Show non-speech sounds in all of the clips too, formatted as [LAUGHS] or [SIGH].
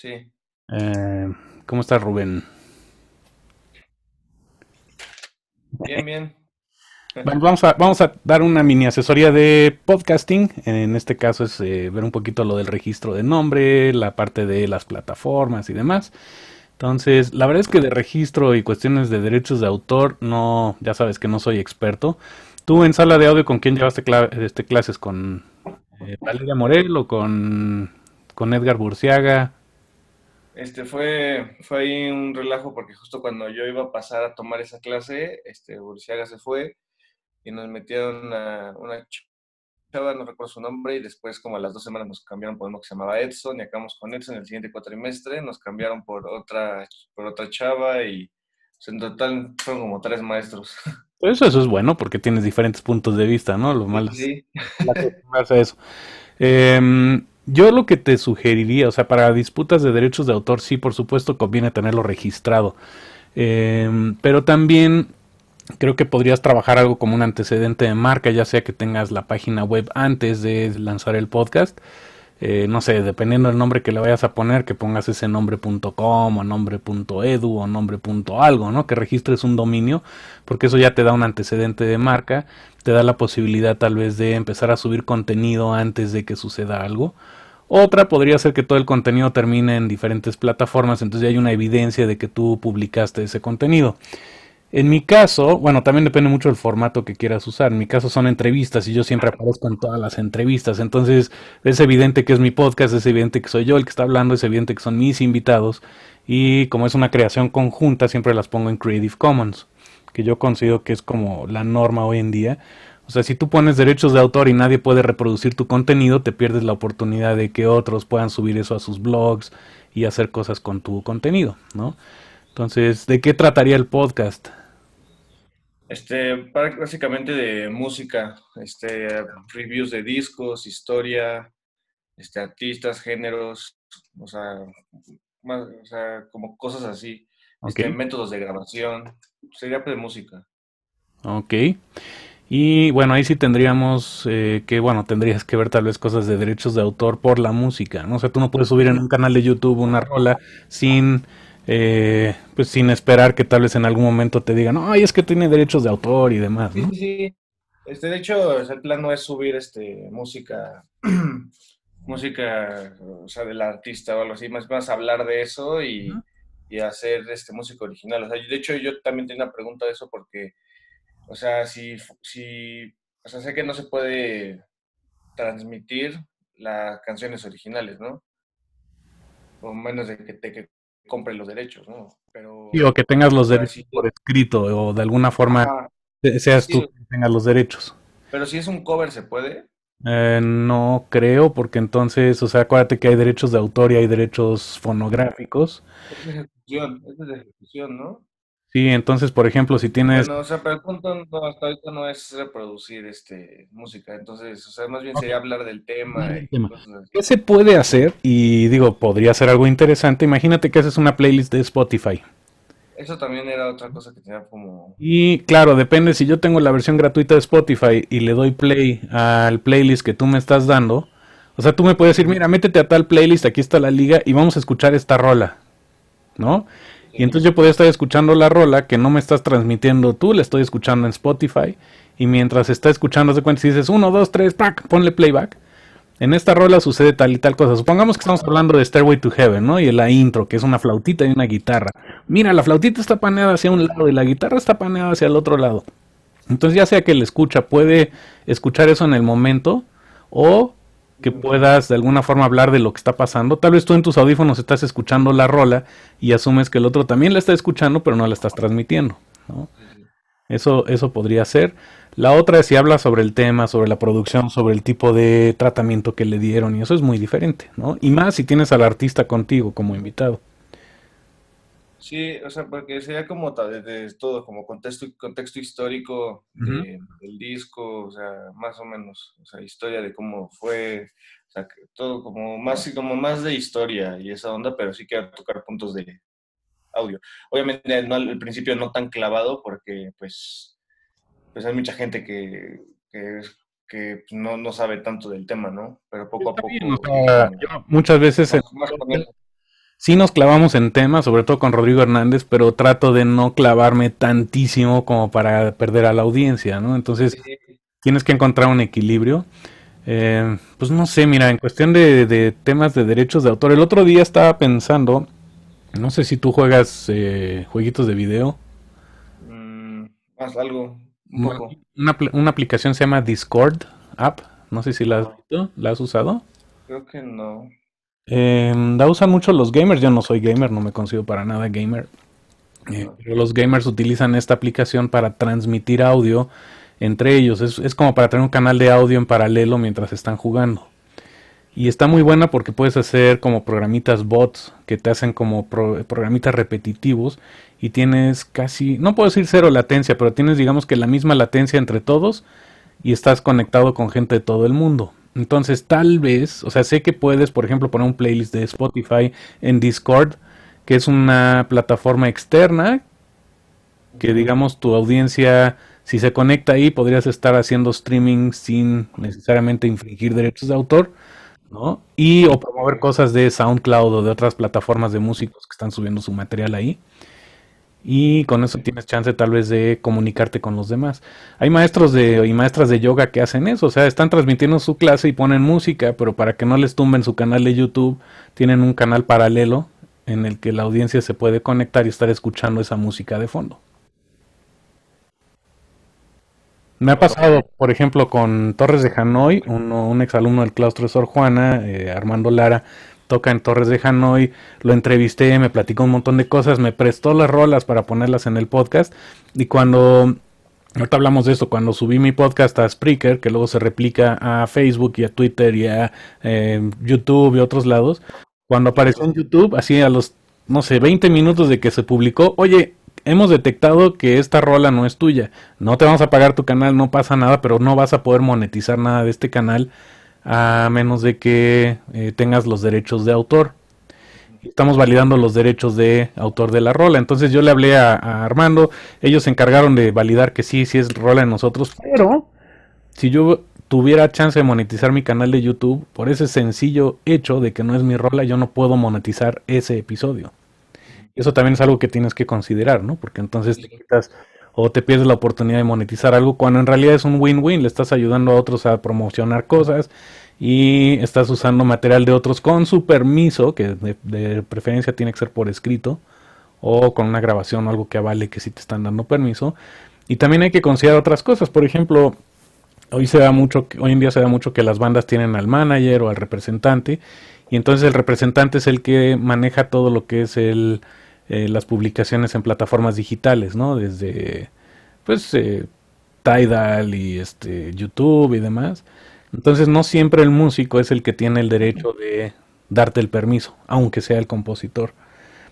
Sí. Eh, ¿Cómo estás, Rubén? Bien, bien. Eh, vamos, a, vamos a dar una mini asesoría de podcasting. En este caso es eh, ver un poquito lo del registro de nombre, la parte de las plataformas y demás. Entonces, la verdad es que de registro y cuestiones de derechos de autor, no, ya sabes que no soy experto. ¿Tú en sala de audio con quién llevaste este, clases? ¿Con Valeria Morel o con, con Edgar Burciaga? Este fue, fue ahí un relajo porque justo cuando yo iba a pasar a tomar esa clase, este Burciaga se fue y nos metieron una, una chava, no recuerdo su nombre, y después como a las dos semanas nos cambiaron por uno que se llamaba Edson y acabamos con Edson el siguiente cuatrimestre, nos cambiaron por otra, por otra chava y en total fueron como tres maestros. [LAUGHS] Eso, eso es bueno porque tienes diferentes puntos de vista, ¿no? Lo malo sí. es eso. Em, yo lo que te sugeriría, o sea, para disputas de derechos de autor, sí, por supuesto, conviene tenerlo registrado. Em, pero también creo que podrías trabajar algo como un antecedente de marca, ya sea que tengas la página web antes de lanzar el podcast. Eh, no sé, dependiendo del nombre que le vayas a poner, que pongas ese nombre.com o nombre.edu o nombre.algo, ¿no? Que registres un dominio, porque eso ya te da un antecedente de marca, te da la posibilidad tal vez de empezar a subir contenido antes de que suceda algo. Otra podría ser que todo el contenido termine en diferentes plataformas, entonces ya hay una evidencia de que tú publicaste ese contenido. En mi caso, bueno, también depende mucho del formato que quieras usar. En mi caso son entrevistas y yo siempre aparezco en todas las entrevistas. Entonces es evidente que es mi podcast, es evidente que soy yo el que está hablando, es evidente que son mis invitados. Y como es una creación conjunta, siempre las pongo en Creative Commons, que yo considero que es como la norma hoy en día. O sea, si tú pones derechos de autor y nadie puede reproducir tu contenido, te pierdes la oportunidad de que otros puedan subir eso a sus blogs y hacer cosas con tu contenido, ¿no? Entonces, ¿de qué trataría el podcast? Este, básicamente de música, este, reviews de discos, historia, este, artistas, géneros, o sea, o sea como cosas así, este, métodos de grabación, sería de pues, música. Ok. Y bueno, ahí sí tendríamos eh, que, bueno, tendrías que ver tal vez cosas de derechos de autor por la música, ¿no? O sea, tú no puedes subir en un canal de YouTube una rola sin, eh, pues sin esperar que tal vez en algún momento te digan, ay, es que tiene derechos de autor y demás, ¿no? Sí, sí, Este, de hecho, el plan no es subir este, música, [CLEARS THROAT] música, o sea, del artista o algo así, más más hablar de eso y, y hacer este, música original. O sea, de hecho, yo también tengo una pregunta de eso porque o sea, si, si, o sea, sé que no se puede transmitir las canciones originales, ¿no? O menos de que te que compre los derechos, ¿no? Pero, sí, o que tengas los derechos por escrito o de alguna forma seas tú quien tenga los derechos. Pero si es un cover, ¿se puede? Eh, no creo, porque entonces, o sea, acuérdate que hay derechos de autor y hay derechos fonográficos. Es de ejecución, es de ejecución, ¿no? Sí, entonces, por ejemplo, si tienes... No, o sea, pero el punto hasta ahorita no es reproducir este, música, entonces, o sea, más bien sería hablar del tema. ¿Qué se puede hacer? Y digo, podría ser algo interesante. Imagínate que haces una playlist de Spotify. Eso también era otra cosa que tenía como... Y claro, depende si yo tengo la versión gratuita de Spotify y le doy play al playlist que tú me estás dando. O sea, tú me puedes decir, mira, métete a tal playlist, aquí está la liga y vamos a escuchar esta rola, ¿no? Y entonces yo podría estar escuchando la rola que no me estás transmitiendo tú, la estoy escuchando en Spotify. Y mientras está escuchando, se cuenta si dices 1, 2, 3, pack, ponle playback. En esta rola sucede tal y tal cosa. Supongamos que estamos hablando de Stairway to Heaven, ¿no? Y la intro, que es una flautita y una guitarra. Mira, la flautita está paneada hacia un lado y la guitarra está paneada hacia el otro lado. Entonces ya sea que le escucha, puede escuchar eso en el momento o que puedas de alguna forma hablar de lo que está pasando. Tal vez tú en tus audífonos estás escuchando la rola y asumes que el otro también la está escuchando, pero no la estás transmitiendo. ¿no? Eso, eso podría ser. La otra es si habla sobre el tema, sobre la producción, sobre el tipo de tratamiento que le dieron, y eso es muy diferente, ¿no? Y más si tienes al artista contigo como invitado. Sí, o sea, porque sería como desde todo, como contexto, contexto histórico del disco, o sea, más o menos, o sea, historia de cómo fue, o sea, todo como más, como más de historia y esa onda, pero sí que tocar puntos de audio. Obviamente al principio no tan clavado porque pues, pues hay mucha gente que, que, no, sabe tanto del tema, ¿no? Pero poco a poco... muchas veces sí nos clavamos en temas, sobre todo con Rodrigo Hernández, pero trato de no clavarme tantísimo como para perder a la audiencia, ¿no? Entonces, tienes que encontrar un equilibrio. Eh, pues no sé, mira, en cuestión de, temas de derechos de autor, el otro día estaba pensando, no sé si tú juegas eh, jueguitos de video. más mm, algo. Una, aplicación se llama Discord App, no sé si la has, visto, ¿la has usado. Creo que no. Eh, em, la usan mucho los gamers. Yo no soy gamer, no me considero para nada gamer. Eh, pero los gamers utilizan esta aplicación para transmitir audio entre ellos. Es, como para tener un canal de audio en paralelo mientras están jugando. Y está muy buena porque puedes hacer como programitas bots que te hacen como programitas repetitivos y tienes casi, no puedo decir cero latencia, pero tienes digamos que la misma latencia entre todos y estás conectado con gente de todo el mundo. Entonces, tal vez, o sea, sé que puedes, por ejemplo, poner un playlist de Spotify en Discord, que es una plataforma externa, que digamos tu audiencia, si se conecta ahí, podrías estar haciendo streaming sin necesariamente infringir derechos de autor, ¿no? Y o promover cosas de SoundCloud o de otras plataformas de músicos que están subiendo su material ahí y con eso tienes chance tal vez de comunicarte con los demás. Hay maestros de, y maestras de yoga que hacen eso, o sea, están transmitiendo su clase y ponen música, pero para que no les tumben su canal de YouTube, tienen un canal paralelo en el que la audiencia se puede conectar y estar escuchando esa música de fondo. Me ha pasado, por ejemplo, con Torres de Hanoi, un un exalumno del claustro de Sor Juana, eh, Armando Lara, toca en Torres de Hanoi, lo entrevisté, me platicó un montón de cosas, me prestó las rolas para ponerlas en el podcast y cuando... Ahorita hablamos de esto, cuando subí mi podcast a Spreaker, que luego se replica a Facebook y a Twitter y a eh, YouTube y otros lados, cuando apareció en YouTube, así a los, no sé, 20 minutos de que se publicó, oye, hemos detectado que esta rola no es tuya. No te vamos a pagar tu canal, no pasa nada, pero no vas a poder monetizar nada de este canal a menos de que eh, tengas los derechos de autor. Estamos validando los derechos de autor de la rola. Entonces yo le hablé a, a Armando, ellos se encargaron de validar que sí, sí es rola de nosotros, pero si yo tuviera chance de monetizar mi canal de YouTube, por ese sencillo hecho de que no es mi rola, yo no puedo monetizar ese episodio. Eso también es algo que tienes que considerar, ¿no? Porque entonces te quitas o te pierdes la oportunidad de monetizar algo cuando en realidad es un win-win, le estás ayudando a otros a promocionar cosas y estás usando material de otros con su permiso, que de, preferencia tiene que ser por escrito o con una grabación o algo que avale que sí te están dando permiso. Y también hay que considerar otras cosas, por ejemplo, hoy se da mucho, hoy en día se da mucho que las bandas tienen al manager o al representante y entonces el representante es el que maneja todo lo que es el eh, las publicaciones en plataformas digitales, ¿no? Desde, pues, eh, Tidal y este, YouTube y demás. Entonces no siempre el músico es el que tiene el derecho de darte el permiso, aunque sea el compositor.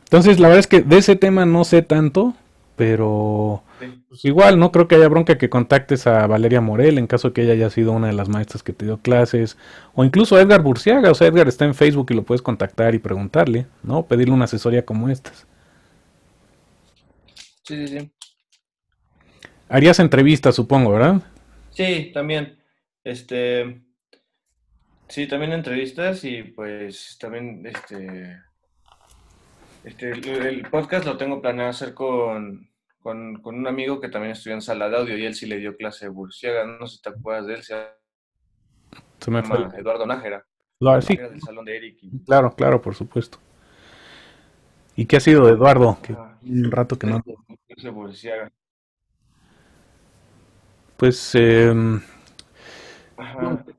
Entonces la verdad es que de ese tema no sé tanto, pero pues, igual no creo que haya bronca que contactes a Valeria Morel en caso que ella haya sido una de las maestras que te dio clases, o incluso a Edgar Burciaga, o sea, Edgar está en Facebook y lo puedes contactar y preguntarle, ¿no? Pedirle una asesoría como estas. Sí, sí, sí. Harías entrevistas, supongo, ¿verdad? Sí, también. Este. Sí, también entrevistas y pues también este. Este, el, podcast lo tengo planeado hacer con, con, un amigo que también estudió en sala de audio y él sí le dio clase de Burciaga. No sé si te acuerdas de él. Se me fue. Eduardo Nájera. del Salón de Claro, claro, por supuesto. ¿Y qué ha sido Eduardo? Ah, un rato que no. Pues, pues, pues, pues em,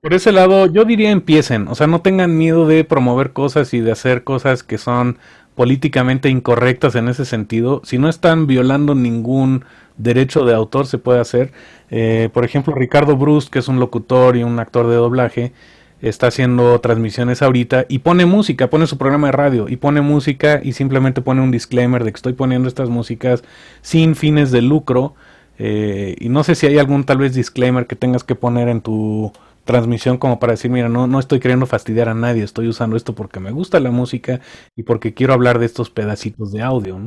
por ese lado, yo diría empiecen, o sea, no tengan miedo de promover cosas y de hacer cosas que son políticamente incorrectas en ese sentido. Si no están violando ningún derecho de autor, se puede hacer. Eh, por ejemplo, Ricardo Bruce, que es un locutor y un actor de doblaje, está haciendo transmisiones ahorita y pone música, pone su programa de radio y pone música y simplemente pone un disclaimer de que estoy poniendo estas músicas sin fines de lucro. Eh, y no sé si hay algún tal vez disclaimer que tengas que poner en tu transmisión como para decir, mira, no, no estoy queriendo fastidiar a nadie, estoy usando esto porque me gusta la música y porque quiero hablar de estos pedacitos de audio.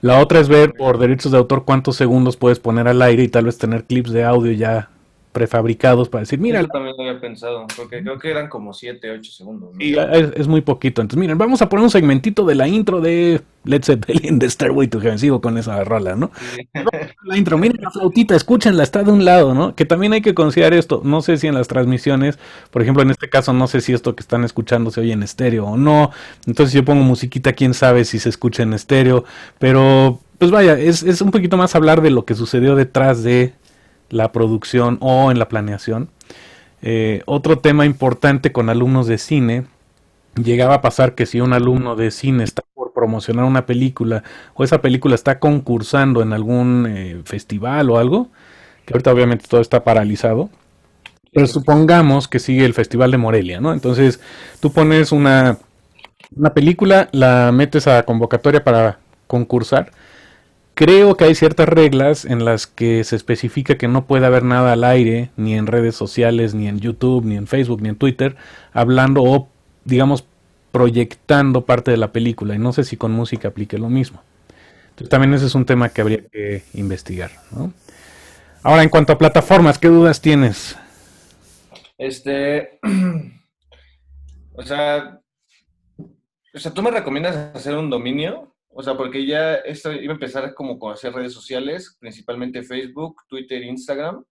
La otra es ver por derechos de autor cuántos segundos puedes poner al aire y tal vez tener clips de audio ya prefabricados para decir, mira. Yo también lo había pensado, porque creo que eran como 7, 8 segundos. Y es, muy poquito. Entonces, miren, vamos a poner un segmentito de la intro de Let's Zeppelin de Stairway to Heaven. Sigo con esa rola, ¿no? La intro, miren la flautita, escúchenla, está de un lado, ¿no? Que también hay que considerar esto. No sé si en las transmisiones, por ejemplo, en este caso, no sé si esto que están escuchando se oye en estéreo o no. Entonces, si yo pongo musiquita, quién sabe si se escucha en estéreo. Pero pues vaya, es, un poquito más hablar de lo que sucedió detrás de la producción o en la planeación. Eh, otro tema importante con alumnos de cine, llegaba a pasar que si un alumno de cine está por promocionar una película o esa película está concursando en algún eh, festival o algo, que ahorita obviamente todo está paralizado, pero supongamos que sigue el Festival de Morelia, ¿no? Entonces tú pones una, una película, la metes a convocatoria para concursar Creo que hay ciertas reglas en las que se especifica que no puede haber nada al aire, ni en redes sociales, ni en YouTube, ni en Facebook, ni en Twitter, hablando o, digamos, proyectando parte de la película. Y no sé si con música aplique lo mismo. Entonces, también ese es un tema que habría que investigar. Ahora, en cuanto a plataformas, ¿qué dudas tienes? Este. [CLEARS THROAT] o sea. O sea, ¿tú me recomiendas hacer un dominio? O sea, porque ya esto iba a empezar como con hacer redes sociales, principalmente Facebook, Twitter, Instagram,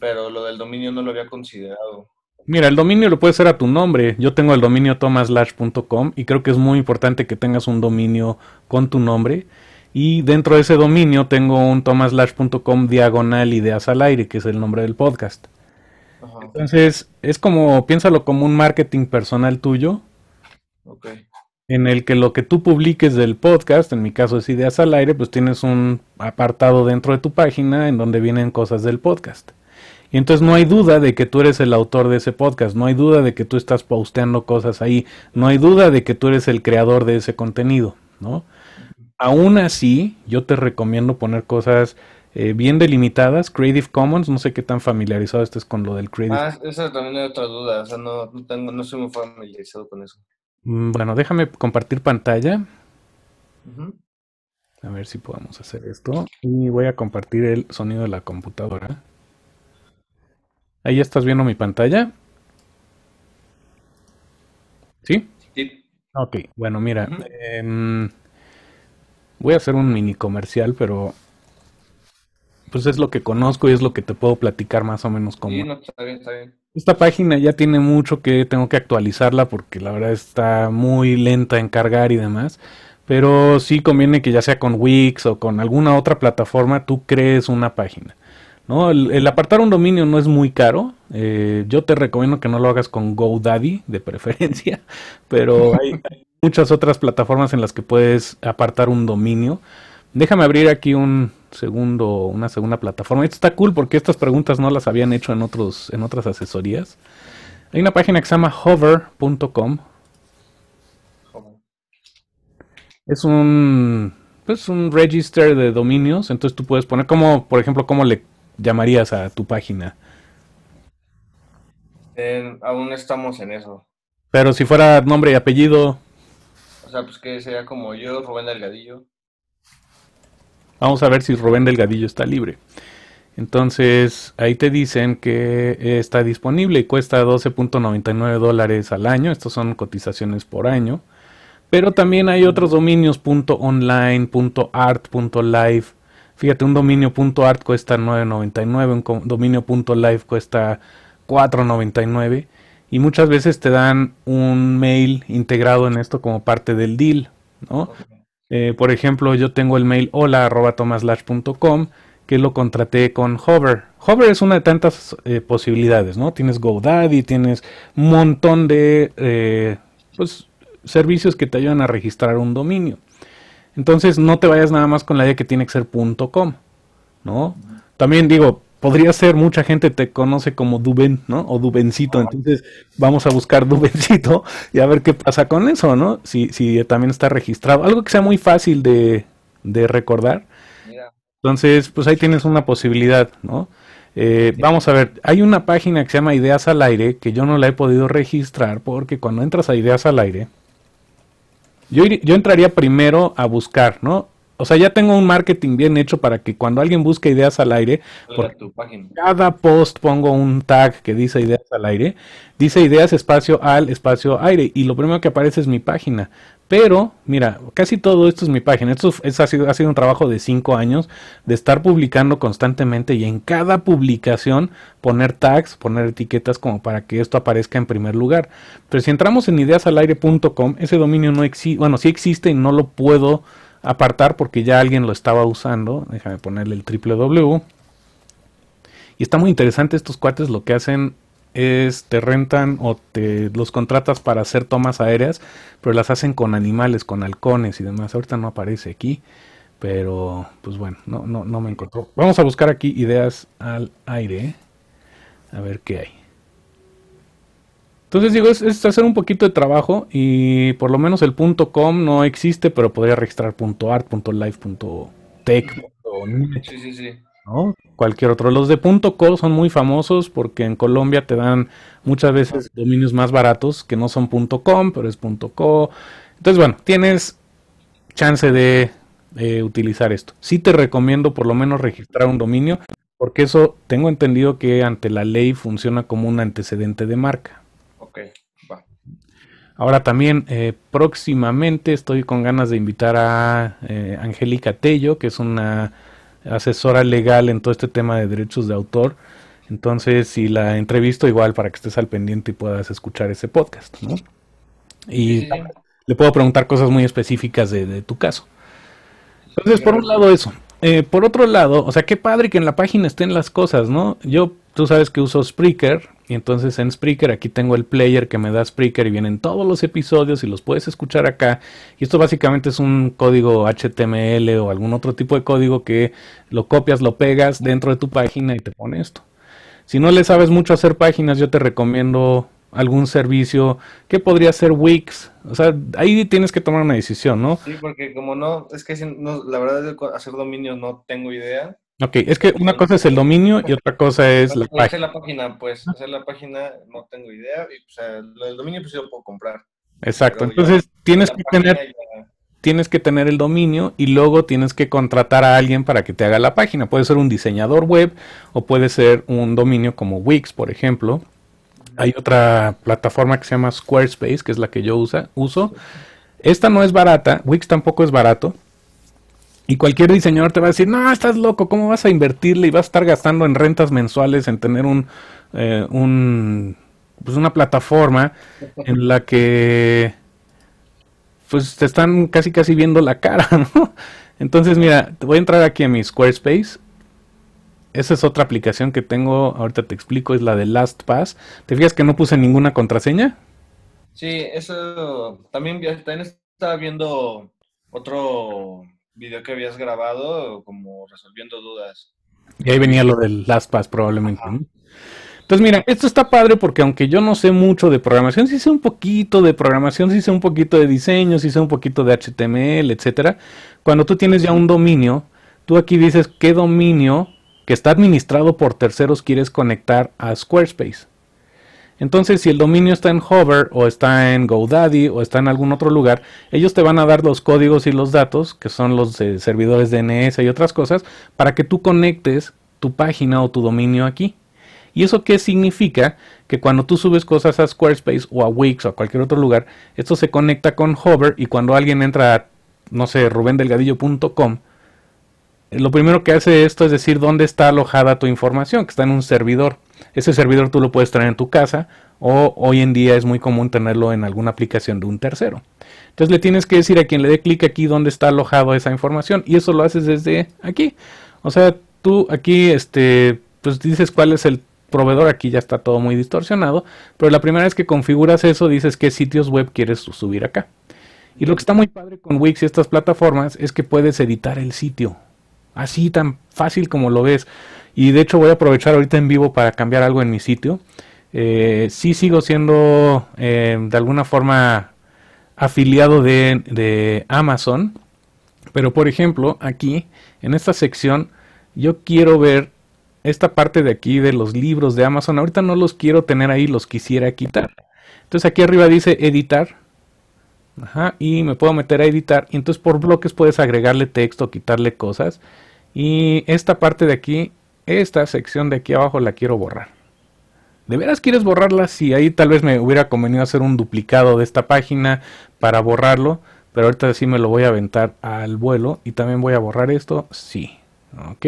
pero lo del dominio no lo había considerado. Mira, el dominio lo puede hacer a tu nombre. Yo tengo el dominio thomaslash.com y creo que es muy importante que tengas un dominio con tu nombre. Y dentro de ese dominio tengo un tomaslash.com diagonal ideas al aire, que es el nombre del podcast. Entonces, es como, piénsalo como un marketing personal tuyo. Okay en el que lo que tú publiques del podcast, en mi caso es Ideas al Aire, pues tienes un apartado dentro de tu página en donde vienen cosas del podcast. Y entonces no hay duda de que tú eres el autor de ese podcast, no hay duda de que tú estás posteando cosas ahí, no hay duda de que tú eres el creador de ese contenido, ¿no? Aún así, yo te recomiendo poner cosas eh, bien delimitadas, Creative Commons, no sé qué tan familiarizado estés con lo del Creative Commons. Ah, esa también es otra duda, o sea, no, no, tengo, no soy muy familiarizado con eso. Mm, bueno, déjame compartir pantalla. A ver si podemos hacer esto. Y voy a compartir el sonido de la computadora. Ahí estás viendo mi pantalla. ¿Sí? Sí. Ok, bueno, mira. Em, voy a hacer un mini comercial, pero pues es lo que conozco y es lo que te puedo platicar más o menos como. Sí, no, está bien, está bien. Esta página ya tiene mucho que tengo que actualizarla porque la verdad está muy lenta en cargar y demás. Pero sí conviene que ya sea con Wix o con alguna otra plataforma tú crees una página. ¿no? El, apartar un dominio no es muy caro. Eh, yo te recomiendo que no lo hagas con GoDaddy de preferencia. [LAUGHS] Pero hay muchas otras plataformas en las que puedes apartar un dominio. Déjame abrir aquí un, segundo, una segunda plataforma. Esto está cool porque estas preguntas no las habían hecho en, otros, en otras asesorías. Hay una página que se llama hover.com. Es un, pues un register de dominios, entonces tú puedes poner como, por ejemplo, cómo le llamarías a tu página. Eh, aún estamos en eso. Pero si fuera nombre y apellido. O sea, pues que sea como yo, Rubén Delgadillo. Vamos a ver si Rubén Delgadillo está libre. Entonces, ahí te dicen que eh, está disponible y cuesta 12.99 dólares al año. Estos son cotizaciones por año. Pero también hay otros dominios .online, .art, .live. Fíjate, un dominio .art cuesta 9.99, un dominio .live cuesta 4.99 y muchas veces te dan un mail integrado en esto como parte del deal, ¿no? Eh, por ejemplo, yo tengo el mail hola arroba que lo contraté con Hover. Hover es una de tantas eh, posibilidades, ¿no? Tienes GoDaddy, tienes un montón de eh, pues, servicios que te ayudan a registrar un dominio. Entonces no te vayas nada más con la idea que tiene que ser .com, ¿no? También digo, podría ser, mucha gente te conoce como Duben, ¿no? O Dubencito. Entonces, vamos a buscar Dubencito y a ver qué pasa con eso, ¿no? Si, si también está registrado. Algo que sea muy fácil de, de recordar. Entonces, pues ahí tienes una posibilidad, ¿no? Eh, vamos a ver, hay una página que se llama Ideas al Aire que yo no la he podido registrar porque cuando entras a Ideas al Aire, yo, yo entraría primero a buscar, ¿no? o sea, ya tengo un marketing bien hecho para que cuando alguien busque ideas al aire, por cada post pongo un tag que dice ideas al aire, dice ideas espacio al espacio aire y lo primero que aparece es mi página. Pero, mira, casi todo esto es mi página. Esto es, ha, sido, ha sido un trabajo de cinco años de estar publicando constantemente y en cada publicación poner tags, poner etiquetas como para que esto aparezca en primer lugar. Pero si entramos en ideasalaire.com, ese dominio no existe, bueno, sí existe y no lo puedo apartar porque ya alguien lo estaba usando. Déjame ponerle el triple W. Y está muy interesante estos cuates lo que hacen es te rentan o te los contratas para hacer tomas aéreas, pero las hacen con animales, con halcones y demás. Ahorita no aparece aquí, pero pues bueno, no, no, no me encontró. Vamos a buscar aquí ideas al aire, ¿eh? a ver qué hay. Entonces digo, es, hacer un poquito de trabajo y por lo menos el .com no existe, pero podría registrar punto .art, punto .live, .tech, Cualquier otro. Los de .co son muy famosos porque en Colombia te dan muchas veces dominios más baratos que no son .com, pero es .co. Entonces, bueno, tienes chance de utilizar esto. Sí te recomiendo por lo menos registrar un dominio porque eso tengo entendido que ante la ley funciona como un antecedente de marca. Ahora también, eh, próximamente estoy con ganas de invitar a eh, Angélica Tello, que es una asesora legal en todo este tema de derechos de autor. Entonces, si la entrevisto, igual para que estés al pendiente y puedas escuchar ese podcast, Y le puedo preguntar cosas muy específicas de, tu caso. Entonces, por un lado eso. Eh, por otro lado, o sea, qué padre que en la página estén las cosas, ¿no? Yo, tú sabes que uso Spreaker, y entonces en Spreaker, aquí tengo el player que me da Spreaker y vienen todos los episodios y los puedes escuchar acá. Y esto básicamente es un código HTML o algún otro tipo de código que lo copias, lo pegas dentro de tu página y te pone esto. Si no le sabes mucho hacer páginas, yo te recomiendo algún servicio que podría ser Wix. O sea, ahí tienes que tomar una decisión, ¿no? Sí, porque como no, es que no, la verdad es hacer dominio no tengo idea. Ok, es que una cosa es el dominio y otra cosa es la página. Hacer la página, pues, hacer la página no tengo idea. Y, o sea, dominio pues yo puedo comprar. Exacto, entonces tienes que tener... Tienes que tener el dominio y luego tienes que contratar a alguien para que te haga la página. Puede ser un diseñador web o puede ser un dominio como Wix, por ejemplo. Hay otra plataforma que se llama Squarespace, que es la que yo usa, uso. Esta no es barata, Wix tampoco es barato, y cualquier diseñador te va a decir, no, estás loco, ¿cómo vas a invertirle y vas a estar gastando en rentas mensuales, en tener un, eh, pues una plataforma en la que pues te están casi casi viendo la cara, [LAUGHS] ¿no? Entonces, mira, te voy a entrar aquí a mi Squarespace. Esa es otra aplicación que tengo, ahorita te explico, es la de LastPass. ¿Te fijas que no puse ninguna contraseña? Sí, eso también, también estaba viendo otro video que habías grabado como resolviendo dudas. Y ahí venía lo del LastPass probablemente. Entonces, mira, esto está padre porque aunque yo no sé mucho de programación, sí sé un poquito de programación, sí sé un poquito de diseño, sí sé un poquito de HTML, etcétera. Cuando tú tienes ya un dominio, tú aquí dices qué dominio que está administrado por terceros quieres conectar a Squarespace. Entonces, si el dominio está en Hover o está en GoDaddy o está en algún otro lugar, ellos te van a dar los códigos y los datos, que son los servidores DNS y otras cosas, para que tú conectes tu página o tu dominio aquí. ¿Y eso qué significa? Que cuando tú subes cosas a Squarespace o a Wix o a cualquier otro lugar, esto se conecta con Hover y cuando alguien entra a, no sé, rubendelgadillo.com, lo primero que hace esto es decir dónde está alojada tu información, que está en un servidor. Ese servidor tú lo puedes tener en tu casa o hoy en día es muy común tenerlo en alguna aplicación de un tercero. Entonces le tienes que decir a quien le dé clic aquí dónde está alojado esa información y eso lo haces desde aquí. O sea, tú aquí este pues dices cuál es el proveedor, aquí ya está todo muy distorsionado, pero la primera vez que configuras eso dices qué sitios web quieres subir acá. Y lo que está muy padre con Wix y estas plataformas es que puedes editar el sitio. Así tan fácil como lo ves. Y de hecho voy a aprovechar ahorita en vivo para cambiar algo en mi sitio. si eh, sí sigo siendo eh, de alguna forma afiliado de, Amazon. Pero por ejemplo, aquí, en esta sección, yo quiero ver esta parte de aquí de los libros de Amazon. Ahorita no los quiero tener ahí, los quisiera quitar. Entonces aquí arriba dice editar. y me puedo meter a editar. Y entonces por bloques puedes agregarle texto, quitarle cosas. Y esta parte de aquí, esta sección de aquí abajo la quiero borrar. ¿De veras quieres borrarla? Sí, ahí tal vez me hubiera convenido hacer un duplicado de esta página para borrarlo. Pero ahorita sí me lo voy a aventar al vuelo. Y también voy a borrar esto. Sí. Ok.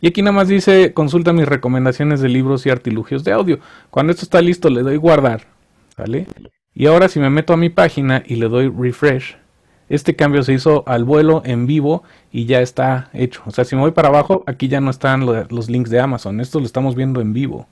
Y aquí nada más dice, consulta mis recomendaciones de libros y artilugios de audio. Cuando esto está listo le doy guardar. ¿Vale? Y ahora si me meto a mi página y le doy refresh. Este cambio se hizo al vuelo en vivo y ya está hecho. O sea, si me voy para abajo, aquí ya no están los links de Amazon. Esto lo estamos viendo en vivo.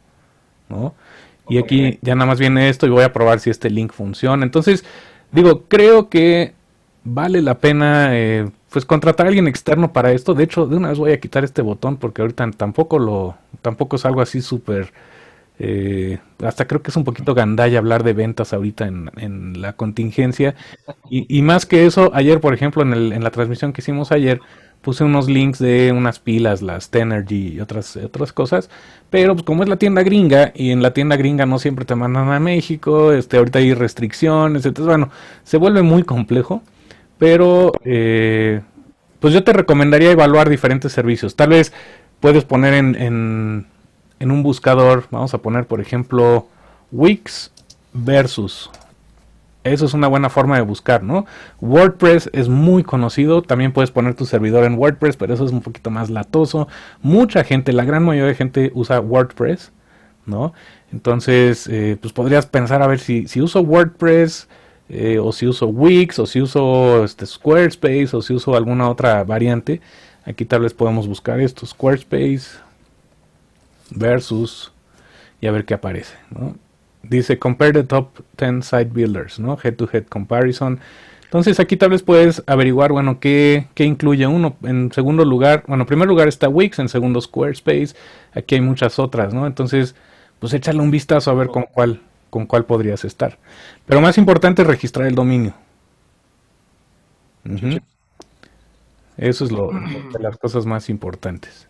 Y aquí ya nada más viene esto y voy a probar si este link funciona. Entonces, digo, creo que vale la pena eh, pues contratar a alguien externo para esto. De hecho, de una vez voy a quitar este botón porque ahorita tampoco lo tampoco es algo así súper eh, hasta creo que es un poquito gandalla hablar de ventas ahorita en, la contingencia. Y, más que eso, ayer, por ejemplo, en, la transmisión que hicimos ayer, puse unos links de unas pilas, las Tenergy y otras, otras cosas. Pero pues, como es la tienda gringa, y en la tienda gringa no siempre te mandan a México, este, ahorita hay restricciones, entonces, bueno, se vuelve muy complejo. Pero, eh, pues yo te recomendaría evaluar diferentes servicios. Tal vez puedes poner en en un buscador, vamos a poner por ejemplo Wix versus. Eso es una buena forma de buscar, ¿no? WordPress es muy conocido, también puedes poner tu servidor en WordPress, pero eso es un poquito más latoso. Mucha gente, la gran mayoría de gente usa WordPress, ¿no? Entonces, eh, pues podrías pensar a ver si, si uso WordPress, eh, o si uso Wix, o si uso este, Squarespace, o si uso alguna otra variante. Aquí tal vez podemos buscar esto, Squarespace, versus y a ver qué aparece. ¿no? Dice compare the top 10 site builders, ¿no? Head to head comparison. Entonces aquí tal vez puedes averiguar, bueno, qué, qué incluye uno. En segundo lugar, bueno, en primer lugar está Wix, en segundo Squarespace. Aquí hay muchas otras, ¿no? Entonces, pues échale un vistazo a ver con cuál, con cuál podrías estar. Pero más importante es registrar el dominio. Eso es lo, lo de las cosas más importantes.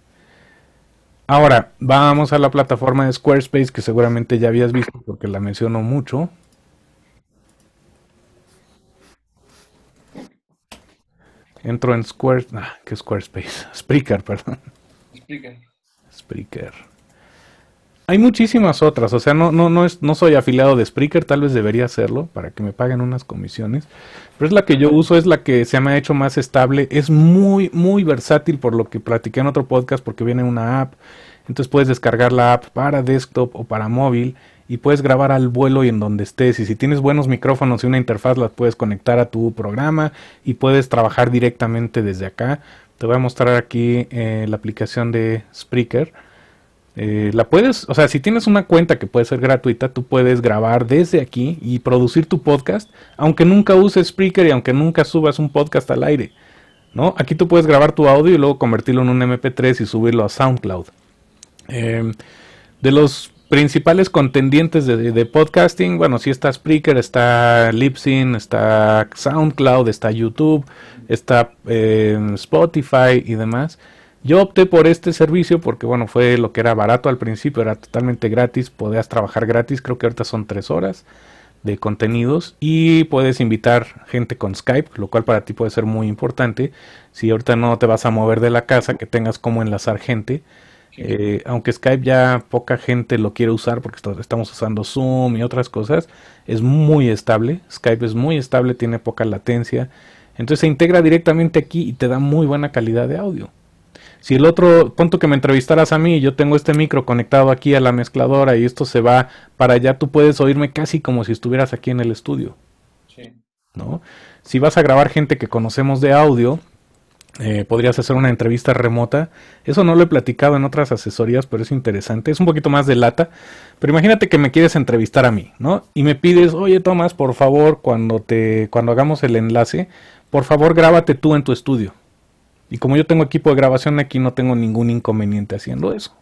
Ahora, vamos a la plataforma de Squarespace que seguramente ya habías visto porque la menciono mucho. Entro en Square, ah, Squarespace? [LAUGHS] Spreaker, perdón. Spreaker. Spreaker. Hay muchísimas otras, o sea, no, no, no, es, no soy afiliado de Spreaker, tal vez debería hacerlo para que me paguen unas comisiones, pero es la que yo uso, es la que se me ha hecho más estable, es muy, muy versátil por lo que platiqué en otro podcast porque viene una app, entonces puedes descargar la app para desktop o para móvil y puedes grabar al vuelo y en donde estés. Y si tienes buenos micrófonos y una interfaz, las puedes conectar a tu programa y puedes trabajar directamente desde acá. Te voy a mostrar aquí eh, la aplicación de Spreaker. Eh, la puedes, o sea, si tienes una cuenta que puede ser gratuita, tú puedes grabar desde aquí y producir tu podcast, aunque nunca uses Spreaker y aunque nunca subas un podcast al aire. ¿no? Aquí tú puedes grabar tu audio y luego convertirlo en un MP3 y subirlo a SoundCloud. Em, de los principales contendientes de, podcasting, bueno, si está Spreaker, está Libsyn, está SoundCloud, está YouTube, está em, Spotify y demás. Yo opté por este servicio porque, bueno, fue lo que era barato al principio, era totalmente gratis, podías trabajar gratis, creo que ahorita son tres horas de contenidos y puedes invitar gente con Skype, lo cual para ti puede ser muy importante. Si ahorita no te vas a mover de la casa, que tengas cómo enlazar gente. Eh, aunque Skype ya poca gente lo quiere usar porque estamos usando Zoom y otras cosas, es muy estable. Skype es muy estable, tiene poca latencia. Entonces se integra directamente aquí y te da muy buena calidad de audio. Si el otro, punto que me entrevistaras a mí, yo tengo este micro conectado aquí a la mezcladora y esto se va para allá, tú puedes oírme casi como si estuvieras aquí en el estudio. ¿No? Si vas a grabar gente que conocemos de audio, eh, podrías hacer una entrevista remota. Eso no lo he platicado en otras asesorías, pero es interesante. Es un poquito más de lata. Pero imagínate que me quieres entrevistar a mí, ¿no? Y me pides, oye Tomás, por favor, cuando te, cuando hagamos el enlace, por favor, grábate tú en tu estudio. Y como yo tengo equipo de grabación aquí, no tengo ningún inconveniente haciendo eso.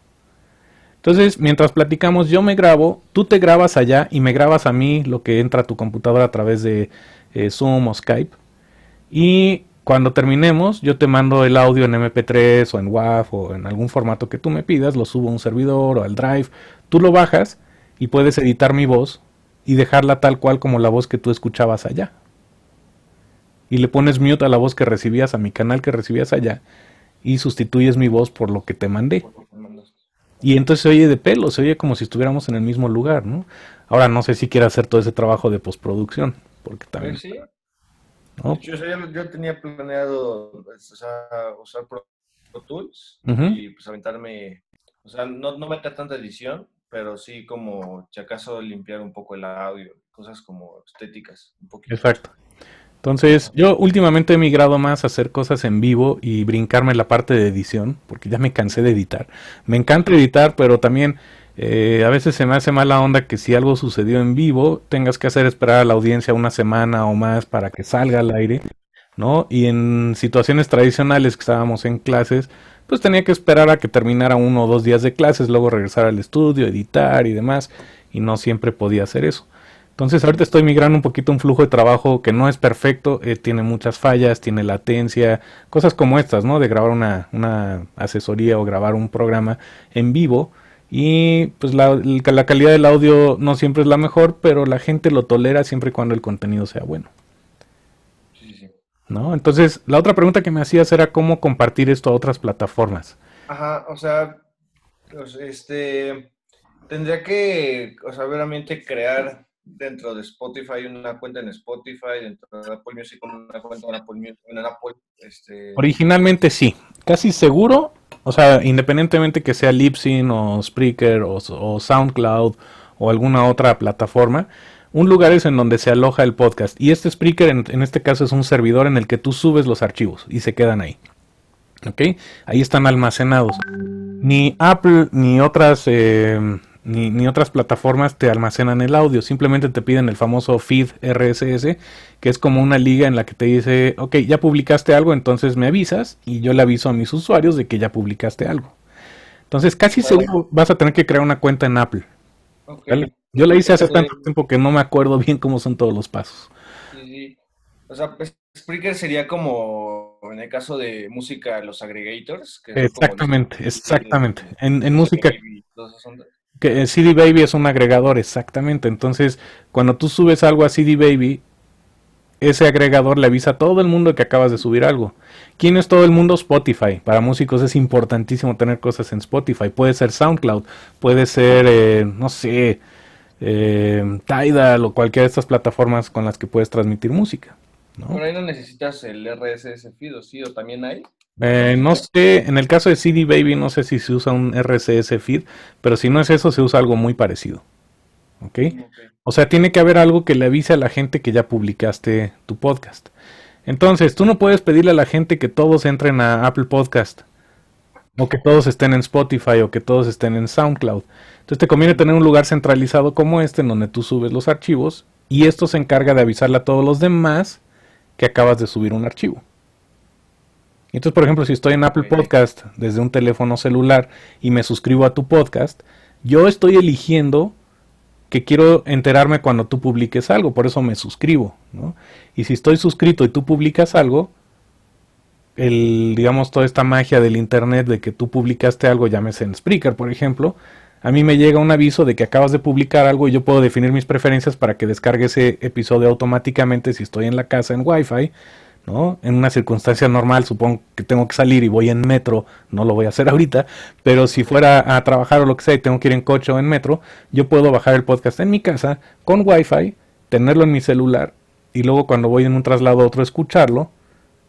Entonces, mientras platicamos, yo me grabo, tú te grabas allá y me grabas a mí lo que entra a tu computadora a través de eh, Zoom o Skype. Y cuando terminemos, yo te mando el audio en MP3 o en WAV o en algún formato que tú me pidas, lo subo a un servidor o al Drive, tú lo bajas y puedes editar mi voz y dejarla tal cual como la voz que tú escuchabas allá y le pones mute a la voz que recibías, a mi canal que recibías allá, y sustituyes mi voz por lo que te mandé. Y entonces se oye de pelo, se oye como si estuviéramos en el mismo lugar, ¿no? Ahora no sé si quiere hacer todo ese trabajo de postproducción, porque pues también... Sí. ¿no? Yo, tenía planeado pues, usar Pro Tools y pues aventarme, o sea, no, no meter tanta edición, pero sí como, si acaso, limpiar un poco el audio, cosas como estéticas, un poquito. Exacto. Entonces, yo últimamente he migrado más a hacer cosas en vivo y brincarme la parte de edición, porque ya me cansé de editar. Me encanta editar, pero también eh, a veces se me hace mala onda que si algo sucedió en vivo, tengas que hacer esperar a la audiencia una semana o más para que salga al aire, ¿no? Y en situaciones tradicionales que estábamos en clases, pues tenía que esperar a que terminara uno o dos días de clases, luego regresar al estudio, editar y demás, y no siempre podía hacer eso. Entonces ahorita estoy migrando un poquito un flujo de trabajo que no es perfecto, eh, tiene muchas fallas, tiene latencia, cosas como estas, ¿no? De grabar una, asesoría o grabar un programa en vivo. Y pues la, calidad del audio no siempre es la mejor, pero la gente lo tolera siempre y cuando el contenido sea bueno. Sí, sí. ¿No? Entonces, la otra pregunta que me hacías era cómo compartir esto a otras plataformas. Ajá, o sea, pues, este, tendría que, o sea, veramente crear dentro de Spotify una cuenta en Spotify, dentro de Apple Music una cuenta en Apple Music. Apple, este, Originalmente sí, casi seguro, o sea, independientemente que sea Libsyn o Spreaker o, SoundCloud o alguna otra plataforma, un lugar es en donde se aloja el podcast. Y este Spreaker, en, este caso, es un servidor en el que tú subes los archivos y se quedan ahí. ¿Ok? Ahí están almacenados. Ni Apple ni otras eh, ni, otras plataformas te almacenan el audio, simplemente te piden el famoso feed RSS, que es como una liga en la que te dice, ok, ya publicaste algo, entonces me avisas y yo le aviso a mis usuarios de que ya publicaste algo. Entonces casi seguro vas a tener que crear una cuenta en Apple. Yo la hice hace tanto tiempo que no me acuerdo bien cómo son todos los pasos. Sí, O sea, pues, Spreaker sería como en el caso de música, los aggregators. exactamente, exactamente. En, música. Que CD Baby es un agregador, exactamente. Entonces, cuando tú subes algo a CD Baby, ese agregador le avisa a todo el mundo que acabas de subir algo. ¿Quién es todo el mundo? Spotify. Para músicos es importantísimo tener cosas en Spotify. Puede ser SoundCloud, puede ser, eh, no sé, eh, Tidal o cualquiera de estas plataformas con las que puedes transmitir música. ¿no? ahí no necesitas el RSS feed, ¿sí? ¿O también hay? Eh, no sé, en el caso de CD Baby no sé si se usa un RCS feed, pero si no es eso, se usa algo muy parecido. ¿Ok? O sea, tiene que haber algo que le avise a la gente que ya publicaste tu podcast. Entonces, tú no puedes pedirle a la gente que todos entren a Apple Podcast, o que todos estén en Spotify, o que todos estén en SoundCloud. Entonces, te conviene tener un lugar centralizado como este, en donde tú subes los archivos, y esto se encarga de avisarle a todos los demás que acabas de subir un archivo. Entonces, por ejemplo, si estoy en Apple Podcast desde un teléfono celular y me suscribo a tu podcast, yo estoy eligiendo que quiero enterarme cuando tú publiques algo, por eso me suscribo, ¿no? Y si estoy suscrito y tú publicas algo, el, digamos, toda esta magia del internet de que tú publicaste algo, llámese en Spreaker, por ejemplo, a mí me llega un aviso de que acabas de publicar algo y yo puedo definir mis preferencias para que descargue ese episodio automáticamente si estoy en la casa en Wi-Fi en una circunstancia normal, supongo que tengo que salir y voy en metro, no lo voy a hacer [LAUGHS] ahorita, pero si fuera a trabajar o lo que sea y tengo que ir en coche o en metro, yo puedo bajar el podcast en mi casa con wifi, tenerlo en mi celular y luego cuando voy en un traslado a otro escucharlo,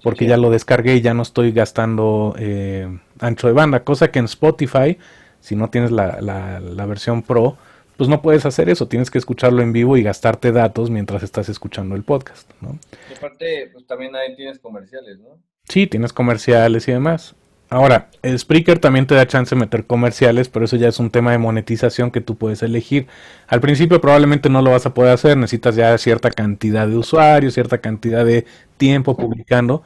porque ya lo descargué y ya no estoy gastando eh, ancho de banda, cosa que en Spotify, si no tienes la versión pro, pues no puedes hacer eso, tienes que escucharlo en vivo y gastarte datos mientras estás escuchando el podcast, ¿no? Y aparte, pues también ahí tienes comerciales, ¿no? Sí, tienes comerciales y demás. Ahora, Spreaker también te da chance de meter comerciales, pero eso ya es un tema de monetización que tú puedes elegir. Al principio probablemente no lo vas a poder hacer, necesitas ya cierta cantidad de usuarios, cierta cantidad de tiempo publicando,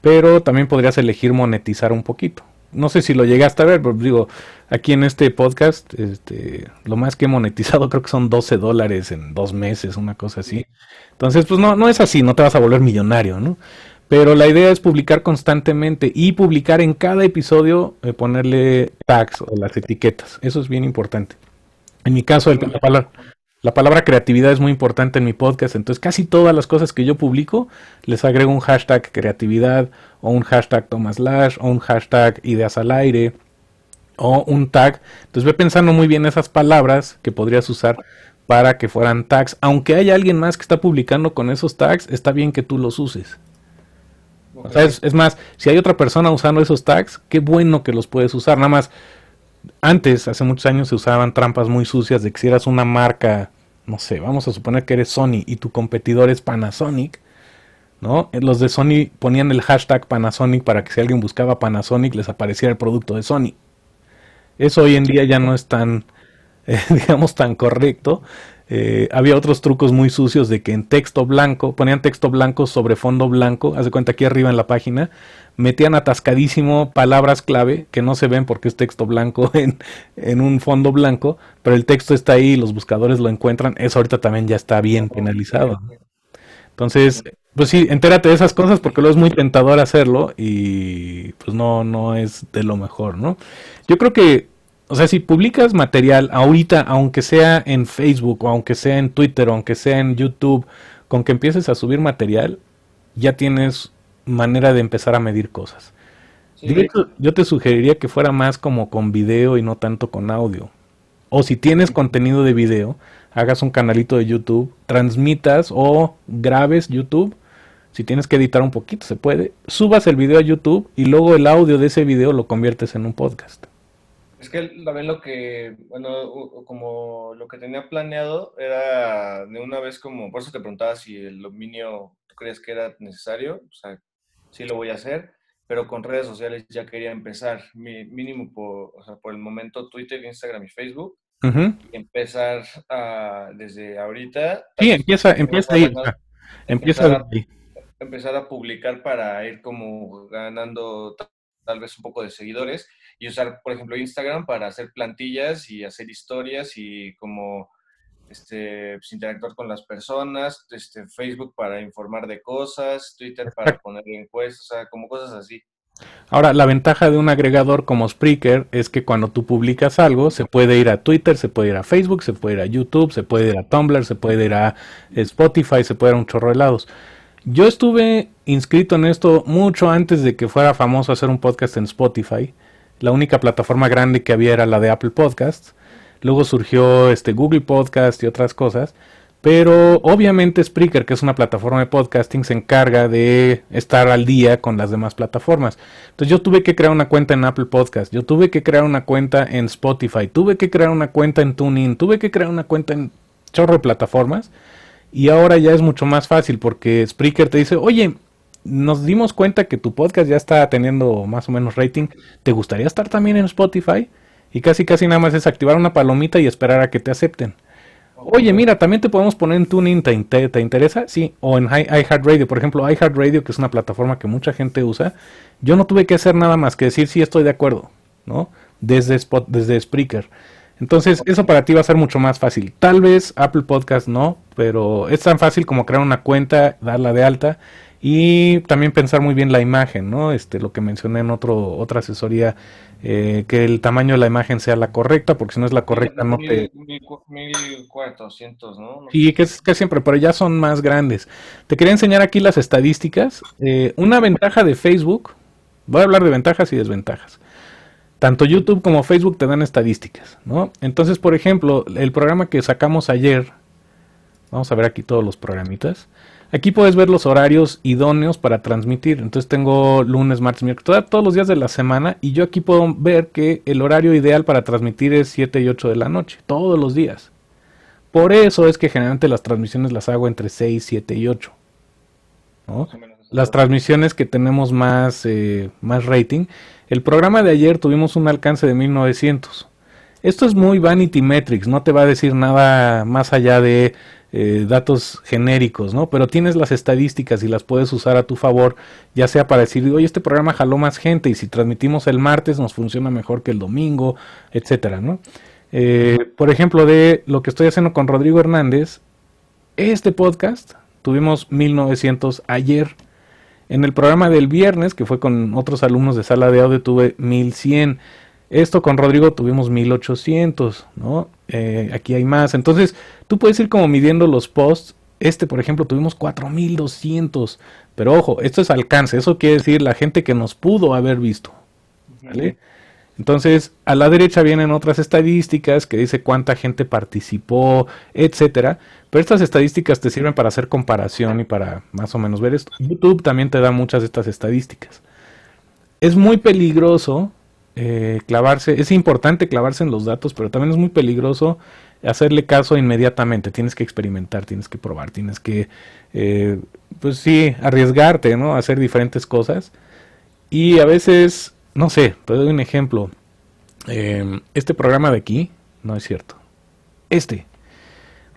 pero también podrías elegir monetizar un poquito no sé si lo llegaste a ver, pero digo, aquí en este podcast, este, lo más que he monetizado creo que son 12 dólares en dos meses, una cosa así. Entonces, pues no, no es así, no te vas a volver millonario, ¿no? Pero la idea es publicar constantemente y publicar en cada episodio, eh, ponerle tags o las etiquetas. Eso es bien importante. En mi caso, palabra, la palabra creatividad es muy importante en mi podcast. Entonces, casi todas las cosas que yo publico, les agrego un hashtag creatividad o un hashtag tomaslash o un hashtag ideas al aire o un tag. Entonces ve pensando muy bien esas palabras que podrías usar para que fueran tags. Aunque haya alguien más que está publicando con esos tags, está bien que tú los uses. es, más, si hay otra persona usando esos tags, qué bueno que los puedes usar. Nada más, antes, hace muchos años, se usaban trampas muy sucias de que si eras una marca, no sé, vamos a suponer que eres Sony y tu competidor es Panasonic, ¿no? Los de Sony ponían el hashtag Panasonic para que si alguien buscaba Panasonic les apareciera el producto de Sony. Eso hoy en día ya no es tan, [LAUGHS] eh, digamos, tan correcto. Eh, había otros trucos muy sucios de que en texto blanco, ponían texto blanco sobre fondo blanco, haz de cuenta aquí arriba en la página, metían atascadísimo palabras clave que no se ven porque es texto blanco [LAUGHS] en, en un fondo blanco, pero el texto está ahí y los buscadores lo encuentran. Eso ahorita también ya está bien penalizado. Entonces, pues sí, entérate de esas cosas porque luego es muy tentador hacerlo y pues no, no es de lo mejor, ¿no? Yo creo que, o sea, si publicas material ahorita, aunque sea en Facebook, o aunque sea en Twitter, o aunque sea en YouTube, con que empieces a subir material, ya tienes manera de empezar a medir cosas. yo te sugeriría que fuera más como con video y no tanto con audio. O si tienes contenido de video, hagas un canalito de YouTube, transmitas o grabes YouTube. Si tienes que editar un poquito, se puede. Subas el video a YouTube y luego el audio de ese video lo conviertes en un podcast. Es que también lo que, bueno, como lo que tenía planeado era de una vez como, por eso te preguntaba si el dominio tú crees que era necesario, o sea, sí lo voy a hacer, pero con redes sociales ya quería empezar, mínimo por el momento Twitter, Instagram y Facebook, y ah, empezar a, desde ahorita. Sí, empieza, empieza ahí. empieza A, empezar a publicar para ir como ganando tal vez un poco de seguidores y usar, por ejemplo, Instagram para hacer plantillas y hacer historias y como este, pues, interactuar con las personas, este, Facebook para informar de cosas, Twitter para poner encuestas, como cosas así. Ahora, la ventaja de un agregador como Spreaker es que cuando tú publicas algo, se puede ir a Twitter, se puede ir a Facebook, se puede ir a YouTube, se puede ir a Tumblr, se puede ir a Spotify, se puede ir a un chorro de lados. Yo estuve inscrito en esto mucho antes de que fuera famoso hacer un podcast en Spotify. La única plataforma grande que había era la de Apple Podcasts. Luego surgió este Google Podcast y otras cosas. Pero obviamente Spreaker, que es una plataforma de podcasting, se encarga de estar al día con las demás plataformas. Entonces yo tuve que crear una cuenta en Apple Podcast, yo tuve que crear una cuenta en Spotify, tuve que crear una cuenta en TuneIn, tuve que crear una cuenta en chorro plataformas. Y ahora ya es mucho más fácil porque Spreaker te dice, oye, nos dimos cuenta que tu podcast ya está teniendo más o menos rating, ¿te gustaría estar también en Spotify? Y casi casi nada más es activar una palomita y esperar a que te acepten. Oye, mira, también te podemos poner en TuneIn, ¿te, interesa? Sí, o en iHeartRadio, por ejemplo, iHeartRadio, que es una plataforma que mucha gente usa, yo no tuve que hacer nada más que decir si estoy de acuerdo, ¿no? Desde, Spot, desde Spreaker. Entonces, eso para ti va a ser mucho más fácil. Tal vez Apple Podcast no, pero es tan fácil como crear una cuenta, darla de alta y también pensar muy bien la imagen, ¿no? Este, lo que mencioné en otro, otra asesoría, eh, que el tamaño de la imagen sea la correcta, porque si no es la correcta no te... 1400, ¿no? Sí, que es que siempre, pero ya son más grandes. Te quería enseñar aquí las estadísticas. Eh, una ventaja de Facebook, voy a hablar de ventajas y desventajas. Tanto YouTube como Facebook te dan estadísticas, ¿no? Entonces, por ejemplo, el programa que sacamos ayer, vamos a ver aquí todos los programitas. Aquí puedes ver los horarios idóneos para transmitir. Entonces tengo lunes, martes, miércoles, todos los días de la semana. Y yo aquí puedo ver que el horario ideal para transmitir es 7 y 8 de la noche, todos los días. Por eso es que generalmente las transmisiones las hago entre 6, 7 y 8. Las transmisiones que tenemos más, eh, más rating. El programa de ayer tuvimos un alcance de 1900. Esto es muy vanity metrics, no te va a decir nada más allá de eh, datos genéricos, ¿no? Pero tienes las estadísticas y las puedes usar a tu favor, ya sea para decir, oye, este programa jaló más gente y si transmitimos el martes nos funciona mejor que el domingo, etcétera, ¿no? Eh, por ejemplo, de lo que estoy haciendo con Rodrigo Hernández, este podcast tuvimos 1900 ayer. En el programa del viernes, que fue con otros alumnos de sala de audio, tuve 1100. Esto con Rodrigo tuvimos 1800, ¿no? Eh, aquí hay más. Entonces, tú puedes ir como midiendo los posts. Este, por ejemplo, tuvimos 4200. Pero ojo, esto es alcance. Eso quiere decir la gente que nos pudo haber visto. ¿Vale? Entonces, a la derecha vienen otras estadísticas que dice cuánta gente participó, etcétera. Pero estas estadísticas te sirven para hacer comparación y para más o menos ver esto. YouTube también te da muchas de estas estadísticas. Es muy peligroso eh, clavarse, es importante clavarse en los datos, pero también es muy peligroso hacerle caso inmediatamente. Tienes que experimentar, tienes que probar, tienes que, eh, pues sí, arriesgarte, ¿no? Hacer diferentes cosas. Y a veces, no sé, te doy un ejemplo. Em, este programa de aquí, no es cierto. Este.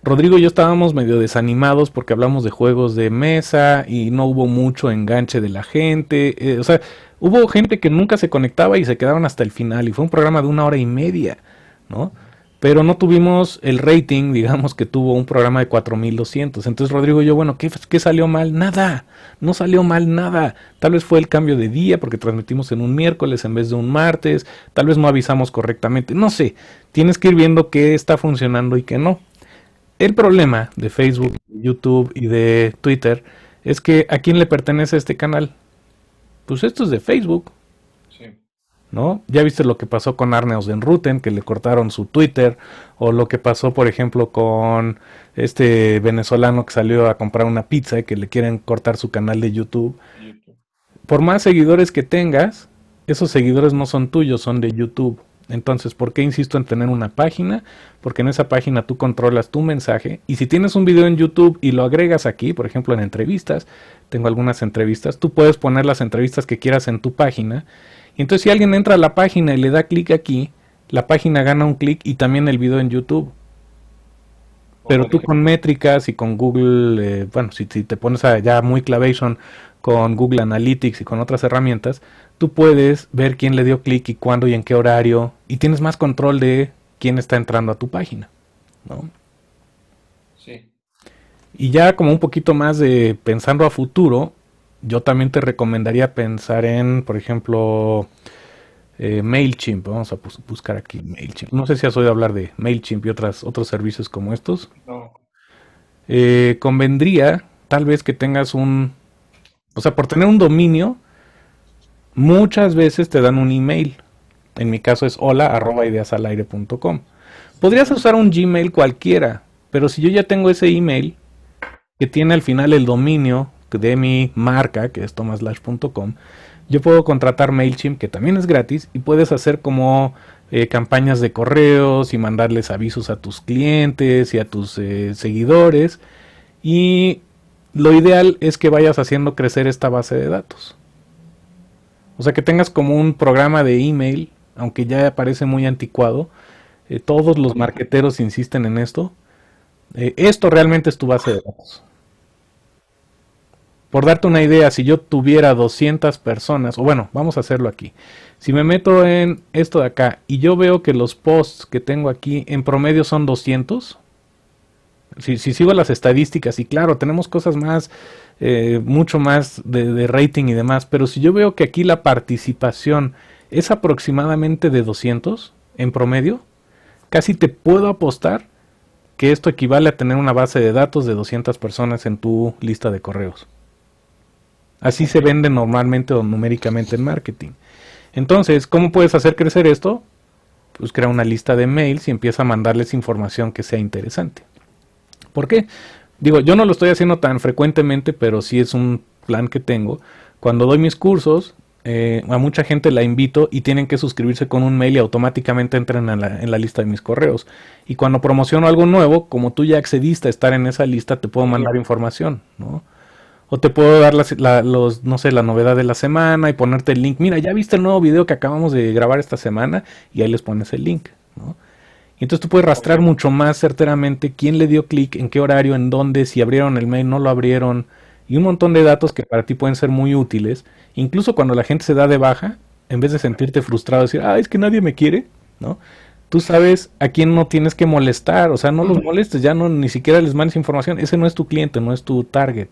Rodrigo y yo estábamos medio desanimados porque hablamos de juegos de mesa y no hubo mucho enganche de la gente. Eh, o sea, Hubo gente que nunca se conectaba y se quedaban hasta el final y fue un programa de una hora y media, ¿no? Pero no tuvimos el rating, digamos, que tuvo un programa de 4200. Entonces Rodrigo y yo, bueno, ¿qué, ¿qué salió mal? Nada, no salió mal nada. Tal vez fue el cambio de día porque transmitimos en un miércoles en vez de un martes, tal vez no avisamos correctamente, no sé. Tienes que ir viendo qué está funcionando y qué no. El problema de Facebook, YouTube y de Twitter es que a quién le pertenece este canal pues esto es de Facebook. ¿No? Ya viste lo que pasó con Arneos en Ruten, que le cortaron su Twitter, o lo que pasó, por ejemplo, con este venezolano que salió a comprar una pizza y que le quieren cortar su canal de YouTube. Por más seguidores que tengas, esos seguidores no son tuyos, son de YouTube. Entonces, ¿por qué insisto en tener una página? Porque en esa página tú controlas tu mensaje y si tienes un video en YouTube y lo agregas aquí, por ejemplo en entrevistas, tengo algunas entrevistas, tú puedes poner las entrevistas que quieras en tu página. Y entonces si alguien entra a la página y le da clic aquí, la página gana un clic y también el video en YouTube. Pero tú con métricas y con Google, eh, bueno, si, te pones ya muy clavation con Google Analytics y con otras herramientas, tú puedes ver quién le dio clic y cuándo y en qué horario, y tienes más control de quién está entrando a tu página. ¿no? Y ya como un poquito más de pensando a futuro, yo también te recomendaría pensar en, por ejemplo, eh, MailChimp. Vamos a buscar aquí MailChimp. No sé si has oído hablar de MailChimp y otras, otros servicios como estos. Eh, convendría tal vez que tengas un... O sea, por tener un dominio, muchas veces te dan un email. En mi caso es hola Podrías usar un Gmail cualquiera, pero si yo ya tengo ese email, que tiene al final el dominio de mi marca, que es tomaslash.com, yo puedo contratar MailChimp, que también es gratis, y puedes hacer como eh, campañas de correos y mandarles avisos a tus clientes y a tus eh, seguidores. Y lo ideal es que vayas haciendo crecer esta base de datos. O sea, que tengas como un programa de email, aunque ya parece muy anticuado. Eh, todos los marqueteros insisten en esto. esto realmente es tu base de datos. Por darte una idea, si yo tuviera 200 personas, o bueno, vamos a hacerlo aquí. Si me meto en esto de acá y yo veo que los posts que tengo aquí en promedio son 200, si, sigo las estadísticas, y claro, tenemos cosas más, eh, mucho más de, de rating y demás, pero si yo veo que aquí la participación es aproximadamente de 200 en promedio, casi te puedo apostar que esto equivale a tener una base de datos de 200 personas en tu lista de correos. Así se vende normalmente o numéricamente en marketing. Entonces, ¿cómo puedes hacer crecer esto? Pues crea una lista de mails y empieza a mandarles información que sea interesante. ¿Por qué? Digo, yo no lo estoy haciendo tan frecuentemente, pero sí es un plan que tengo. Cuando doy mis cursos, eh, a mucha gente la invito y tienen que suscribirse con un mail y automáticamente entran en la, en la, lista de mis correos. Y cuando promociono algo nuevo, como tú ya accediste a estar en esa lista, te puedo mandar información, ¿no? O te puedo dar las, la, los, no sé, la novedad de la semana y ponerte el link. Mira, ya viste el nuevo video que acabamos de grabar esta semana y ahí les pones el link. ¿no? Y entonces tú puedes rastrar mucho más certeramente quién le dio clic, en qué horario, en dónde, si abrieron el mail, no lo abrieron. Y un montón de datos que para ti pueden ser muy útiles. Incluso cuando la gente se da de baja, en vez de sentirte frustrado, y decir, ah, es que nadie me quiere, ¿no? tú sabes a quién no tienes que molestar, o sea, no los molestes, ya no ni siquiera les mandes información, ese no es tu cliente, no es tu target,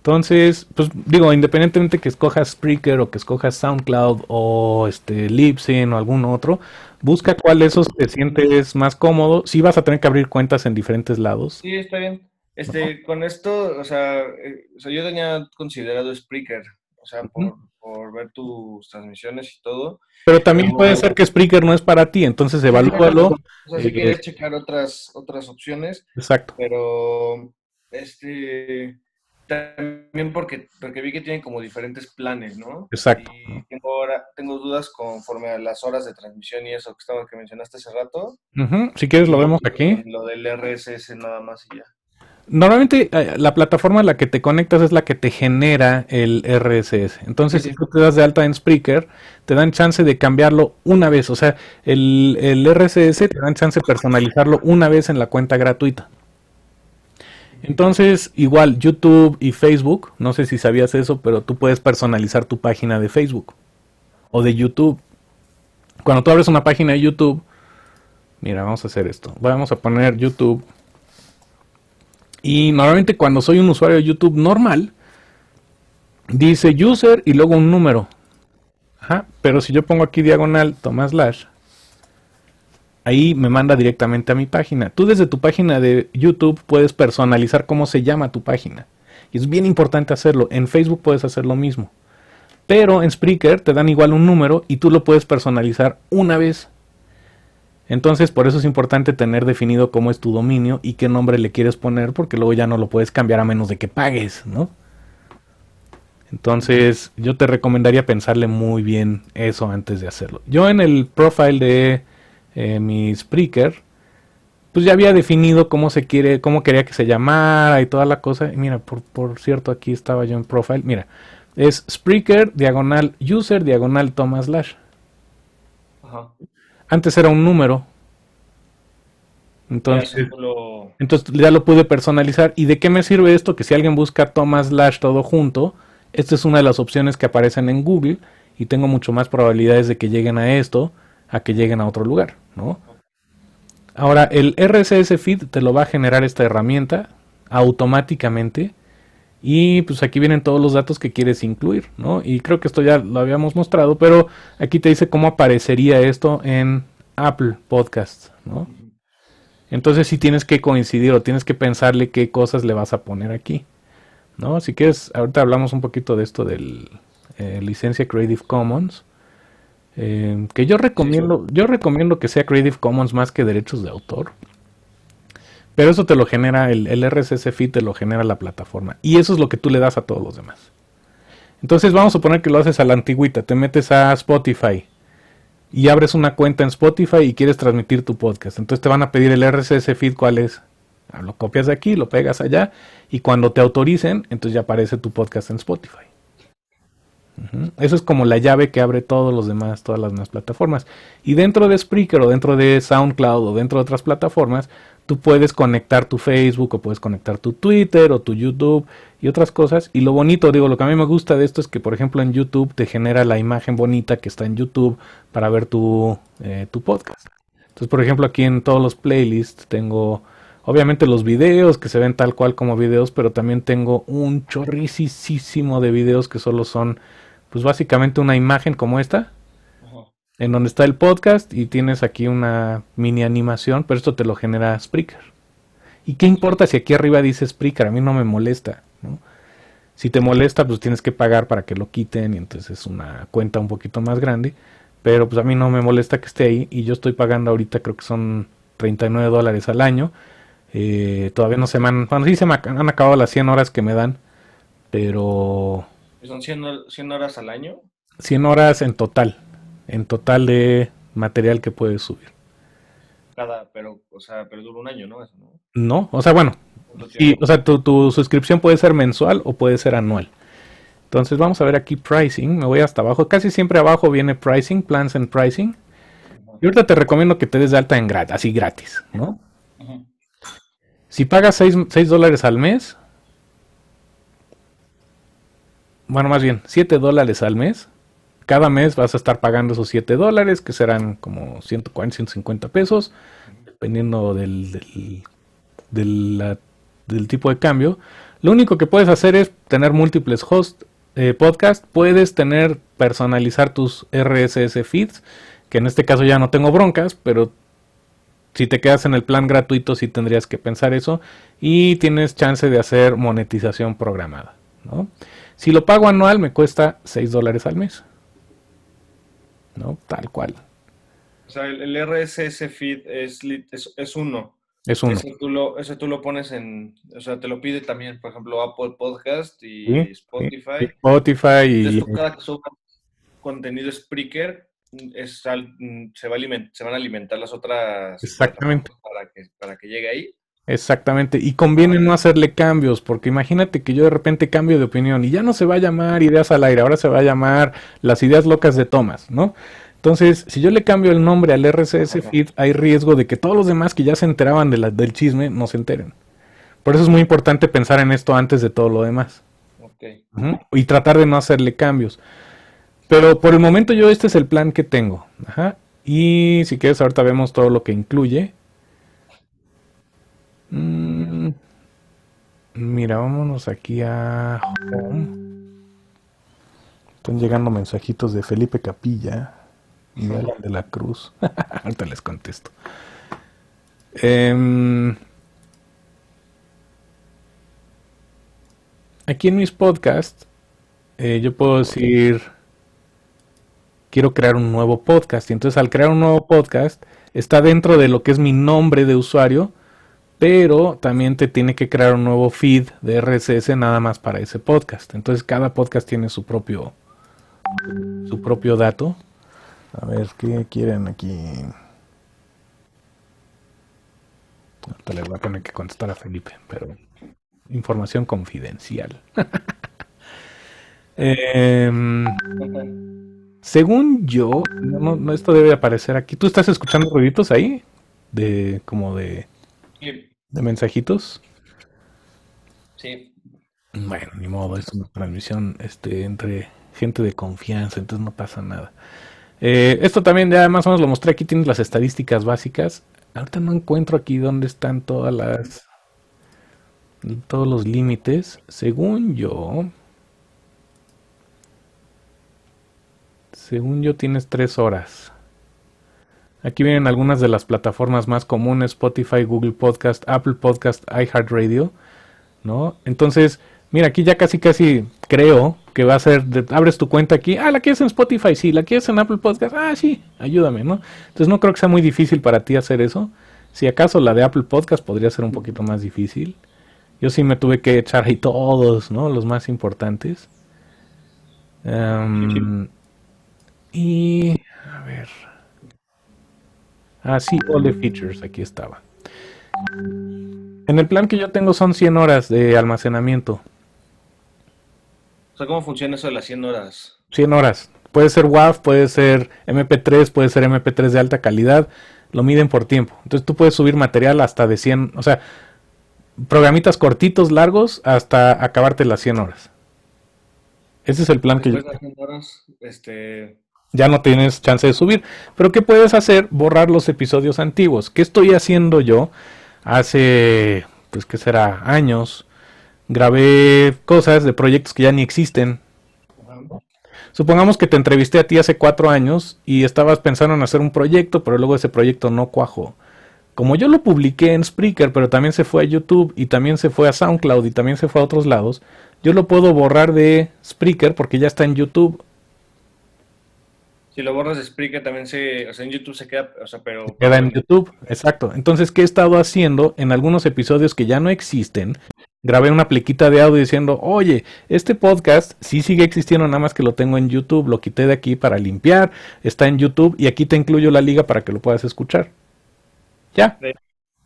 Entonces, pues digo, independientemente que escojas Spreaker o que escojas SoundCloud o este Libsyn o algún otro, busca cuál de esos te sientes más cómodo. Sí vas a tener que abrir cuentas en diferentes lados. Sí, está bien. Este, con esto, eh, o sea, yo tenía considerado Spreaker, o sea, por, ver tus transmisiones y todo. Pero también puede ser que Spreaker no es para ti, entonces evalúalo. O sea, si eh, quieres checar otras, otras opciones. Exacto. Pero, este también porque, porque vi que tienen como diferentes planes, ¿no? Exacto. Y tengo, ahora, tengo dudas conforme a las horas de transmisión y eso que, estaba, que mencionaste hace rato. Si quieres lo vemos aquí. Lo del RSS nada más y ya. Normalmente eh, la plataforma a la que te conectas es la que te genera el RSS. Entonces, si tú te das de alta en Spreaker, te dan chance de cambiarlo una vez. O sea, el, el RSS te dan chance de personalizarlo una vez en la cuenta gratuita. Entonces, igual YouTube y Facebook, no sé si sabías eso, pero tú puedes personalizar tu página de Facebook o de YouTube. Cuando tú abres una página de YouTube, mira, vamos a hacer esto. Vamos a poner YouTube. Y normalmente cuando soy un usuario de YouTube normal, dice user y luego un número. pero si yo pongo aquí diagonal, Tomás slash, ahí me manda directamente a mi página. Tú desde tu página de YouTube puedes personalizar cómo se llama tu página. Y es bien importante hacerlo. En Facebook puedes hacer lo mismo. Pero en Spreaker te dan igual un número y tú lo puedes personalizar una vez. Entonces por eso es importante tener definido cómo es tu dominio y qué nombre le quieres poner porque luego ya no lo puedes cambiar a menos de que pagues, ¿no? Entonces yo te recomendaría pensarle muy bien eso antes de hacerlo. Yo en el profile de eh, mi Spreaker, pues ya había definido cómo se quiere, cómo quería que se llamara y toda la cosa. mira, por, cierto, aquí estaba yo en profile. Mira, es Spreaker, diagonal user, diagonal Thomas Lash. Ajá. Antes era un número. Entonces, ya lo... entonces ya lo pude personalizar. ¿Y de qué me sirve esto? Que si alguien busca Thomas Lash todo junto, esta es una de las opciones que aparecen en Google y tengo mucho más probabilidades de que lleguen a esto a que lleguen a otro lugar, ¿no? Ahora, el RSS feed te lo va a generar esta herramienta automáticamente. Y pues aquí vienen todos los datos que quieres incluir, ¿no? Y creo que esto ya lo habíamos mostrado, pero aquí te dice cómo aparecería esto en Apple Podcasts, ¿no? Entonces si sí tienes que coincidir o tienes que pensarle qué cosas le vas a poner aquí, ¿no? Si quieres, ahorita hablamos un poquito de esto del eh, licencia Creative Commons. Eh, que yo recomiendo, yo recomiendo que sea Creative Commons más que derechos de autor. Pero eso te lo genera, el, el, RSS feed te lo genera la plataforma. Y eso es lo que tú le das a todos los demás. Entonces vamos a suponer que lo haces a la antigüita, te metes a Spotify y abres una cuenta en Spotify y quieres transmitir tu podcast. Entonces te van a pedir el RSS feed cuál es. Ah, lo copias de aquí, lo pegas allá y cuando te autoricen, entonces ya aparece tu podcast en Spotify. Eso es como la llave que abre todos los demás, todas las demás plataformas. Y dentro de Spreaker o dentro de SoundCloud o dentro de otras plataformas, tú puedes conectar tu Facebook o puedes conectar tu Twitter o tu YouTube y otras cosas. Y lo bonito, digo, lo que a mí me gusta de esto es que, por ejemplo, en YouTube te genera la imagen bonita que está en YouTube para ver tu, eh, tu podcast. Entonces, por ejemplo, aquí en todos los playlists tengo, obviamente, los videos que se ven tal cual como videos, pero también tengo un chorricísimo de videos que solo son pues básicamente una imagen como esta, en donde está el podcast y tienes aquí una mini animación, pero esto te lo genera Spreaker. ¿Y qué importa si aquí arriba dice Spreaker? A mí no me molesta. ¿no? Si te molesta, pues tienes que pagar para que lo quiten y entonces es una cuenta un poquito más grande. Pero pues a mí no me molesta que esté ahí y yo estoy pagando ahorita creo que son 39 dólares al año. Eh, todavía no se me han... Bueno, sí se me han acabado las 100 horas que me dan. Pero ¿Son 100, 100 horas al año? 100 horas en total, en total de material que puedes subir. Cada, pero, o sea, pero dura un año, ¿no? ¿no? o sea, bueno, y, o sea, tu, suscripción puede ser mensual o puede ser anual. Entonces vamos a ver aquí pricing. Me voy hasta abajo. Casi siempre abajo viene pricing, plans and pricing. Y ahorita te recomiendo que te des de alta en gratis, así gratis, ¿no? Si pagas 6, dólares al mes, bueno, más bien, 7 dólares al mes. Cada mes vas a estar pagando esos 7 dólares, que serán como 140, 150 pesos, dependiendo del, tipo de cambio. Lo único que puedes hacer es tener múltiples hosts eh, podcast, puedes tener, personalizar tus RSS feeds, que en este caso ya no tengo broncas, pero si te quedas en el plan gratuito sí tendrías que pensar eso y tienes chance de hacer monetización programada, ¿no? Si lo pago anual me cuesta 6 dólares al mes. ¿No? Tal cual. O sea, el, RSS feed es, uno. Es uno. Ese tú, lo, pones en, o sea, te lo pide también, por ejemplo, Apple Podcast y Spotify. Spotify y... Entonces, cada que subas contenido Spreaker, se, se van a alimentar las otras... Exactamente. para que llegue ahí. Exactamente, y conviene no hacerle cambios, porque imagínate que yo de repente cambio de opinión y ya no se va a llamar ideas al aire, ahora se va a llamar las ideas locas de Thomas, ¿no? Entonces, si yo le cambio el nombre al RSS feed, hay riesgo de que todos los demás que ya se enteraban del chisme no se enteren. Por eso es muy importante pensar en esto antes de todo lo demás. Y tratar de no hacerle cambios. Pero por el momento yo este es el plan que tengo. Y si quieres, ahorita vemos todo lo que incluye. Mm, mira, vámonos aquí a home. Están llegando mensajitos de Felipe Capilla y de la Cruz. [LAUGHS] Ahorita les contesto. Em, aquí en mis podcasts, eh, yo puedo decir, quiero crear un nuevo podcast. Y entonces al crear un nuevo podcast, está dentro de lo que es mi nombre de usuario pero también te tiene que crear un nuevo feed de RSS nada más para ese podcast. Entonces cada podcast tiene su propio su propio dato. A ver, ¿qué quieren aquí? Ahorita les voy a tener que contestar a Felipe, pero información confidencial. [LAUGHS] Em, según yo, no, esto debe aparecer aquí. ¿Tú estás escuchando ruiditos ahí? De como de de mensajitos. Sí. Bueno, ni modo, es una transmisión este, entre gente de confianza, entonces no pasa nada. Eh, esto también ya más o menos lo mostré, aquí tienes las estadísticas básicas. Ahorita no encuentro aquí dónde están todas las... todos los límites. Según yo... Según yo tienes tres horas. Aquí vienen algunas de las plataformas más comunes, Spotify, Google Podcast, Apple Podcast, iHeartRadio, ¿no? Entonces, mira, aquí ya casi casi creo que va a ser, abres tu cuenta aquí, ah, la quieres en Spotify, sí, la quieres en Apple Podcast, ah, sí, ayúdame, ¿no? Entonces no creo que sea muy difícil para ti hacer eso. Si acaso la de Apple Podcast podría ser un poquito más difícil. Yo sí me tuve que echar ahí todos, ¿no? Los más importantes. Em, y, a ver, Ah, sí, all the features, aquí estaba. En el plan que yo tengo son 100 horas de almacenamiento. O sea, ¿cómo funciona eso de las 100 horas? 100 horas. Puede ser WAV, puede ser MP3, puede ser MP3 de alta calidad. Lo miden por tiempo. Entonces tú puedes subir material hasta de 100, o sea, programitas cortitos, largos, hasta acabarte las 100 horas. Ese es el plan que yo. De 100 horas, este, ya no tienes chance de subir. Pero ¿qué puedes hacer? Borrar los episodios antiguos. ¿Qué estoy haciendo yo? Hace, pues que será, años, grabé cosas de proyectos que ya ni existen. Supongamos que te entrevisté a ti hace cuatro años y estabas pensando en hacer un proyecto, pero luego ese proyecto no cuajó. Como yo lo publiqué en Spreaker, pero también se fue a YouTube y también se fue a SoundCloud y también se fue a otros lados, yo lo puedo borrar de Spreaker porque ya está en YouTube si lo borras de también se, o sea, en YouTube se queda, o sea, pero... queda en YouTube, exacto. Entonces, ¿qué he estado haciendo? En algunos episodios que ya no existen, grabé una plequita de audio diciendo, oye, este podcast sí sigue existiendo, nada más que lo tengo en YouTube, lo quité de aquí para limpiar, está en YouTube y aquí te incluyo la liga para que lo puedas escuchar. Ya.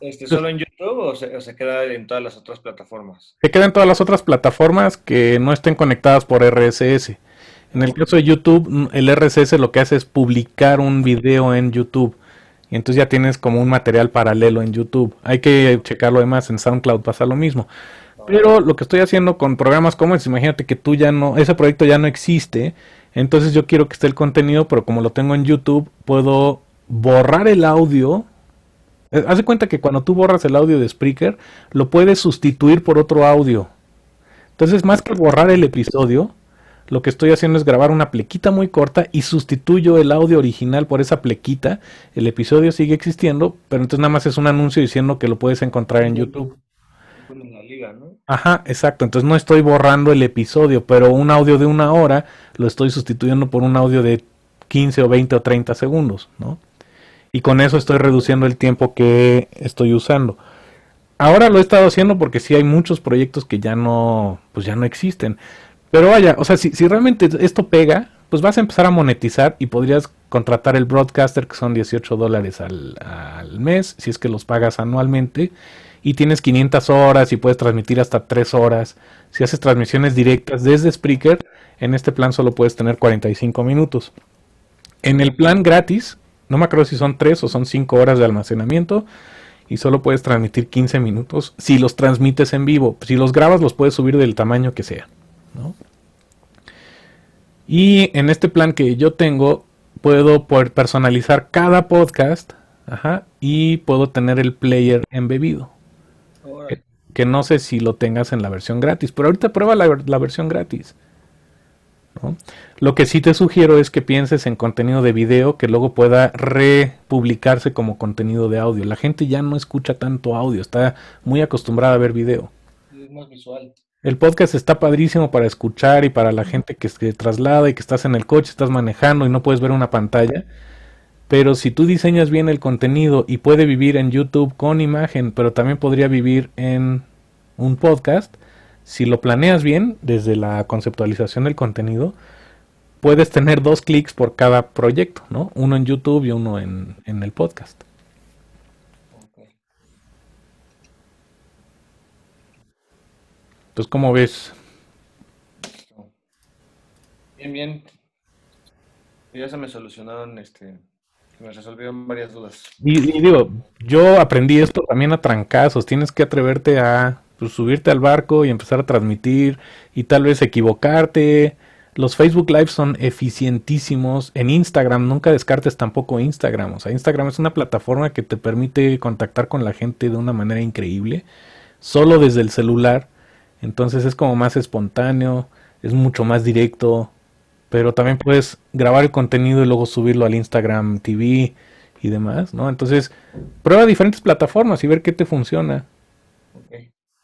Este, ¿Solo en YouTube se, o se, queda en todas las otras plataformas? Se queda en todas las otras plataformas que no estén conectadas por RSS. En el caso de YouTube, mm, el RSS lo que hace es publicar un video en YouTube. Y entonces ya tienes como un material paralelo en YouTube. Hay que checarlo además en SoundCloud, pasa lo mismo. Pero lo que estoy haciendo con programas como este, imagínate que tú ya no, ese proyecto ya no existe. Entonces yo quiero que esté el contenido, pero como lo tengo en YouTube, puedo borrar el audio. Eh, haz de cuenta que cuando tú borras el audio de Spreaker, lo puedes sustituir por otro audio. Entonces, más que borrar el episodio, lo que estoy haciendo es grabar una plequita muy corta y sustituyo el audio original por esa plequita. El episodio sigue existiendo, pero entonces nada más es un anuncio diciendo que lo puedes encontrar en YouTube. Ajá, exacto. Entonces no estoy borrando el episodio, pero un audio de una hora lo estoy sustituyendo por un audio de 15 o 20 o 30 segundos, ¿no? Y con eso estoy reduciendo el tiempo que estoy usando. Ahora lo he estado haciendo porque sí hay muchos proyectos que ya no, pues ya no existen pero vaya, o sea, si, realmente esto pega, pues vas a empezar a monetizar y podrías contratar el broadcaster que son 18 dólares al, al, mes, si es que los pagas anualmente, y tienes 500 horas y puedes transmitir hasta 3 horas. Si haces transmisiones directas desde Spreaker, en este plan solo puedes tener 45 minutos. En el plan gratis, no me acuerdo si son 3 o son 5 horas de almacenamiento. Y solo puedes transmitir 15 minutos si los transmites en vivo. Si los grabas los puedes subir del tamaño que sea. Y en este plan que yo tengo, puedo poder personalizar cada podcast y puedo tener el player embebido. Que, no sé si lo tengas en la versión gratis, pero ahorita prueba la, versión gratis. Lo que sí te sugiero es que pienses en contenido de video que luego pueda republicarse como contenido de audio. La gente ya no escucha tanto audio, está muy acostumbrada a ver video. Es más visual. El podcast está padrísimo para escuchar y para la gente que se traslada y que estás en el coche, estás manejando y no puedes ver una pantalla. Pero si tú diseñas bien el contenido y puede vivir en YouTube con imagen, pero también podría vivir en un podcast, si lo planeas bien desde la conceptualización del contenido, puedes tener dos clics por cada proyecto, ¿no? Uno en YouTube y uno en el podcast. Entonces, ¿cómo ves? Bien, bien. Ya se me solucionaron, este, me resolvieron varias dudas. Y, digo, yo aprendí esto también a trancazos. Tienes que atreverte a pues, subirte al barco y empezar a transmitir y tal vez equivocarte. Los Facebook Live son eficientísimos. En Instagram, nunca descartes tampoco Instagram. O sea, Instagram es una plataforma que te permite contactar con la gente de una manera increíble. Solo desde el celular. Entonces es como más espontáneo, es mucho más directo, pero también puedes grabar el contenido y luego subirlo al Instagram TV y demás, ¿no? Entonces, prueba diferentes plataformas y ver qué te funciona.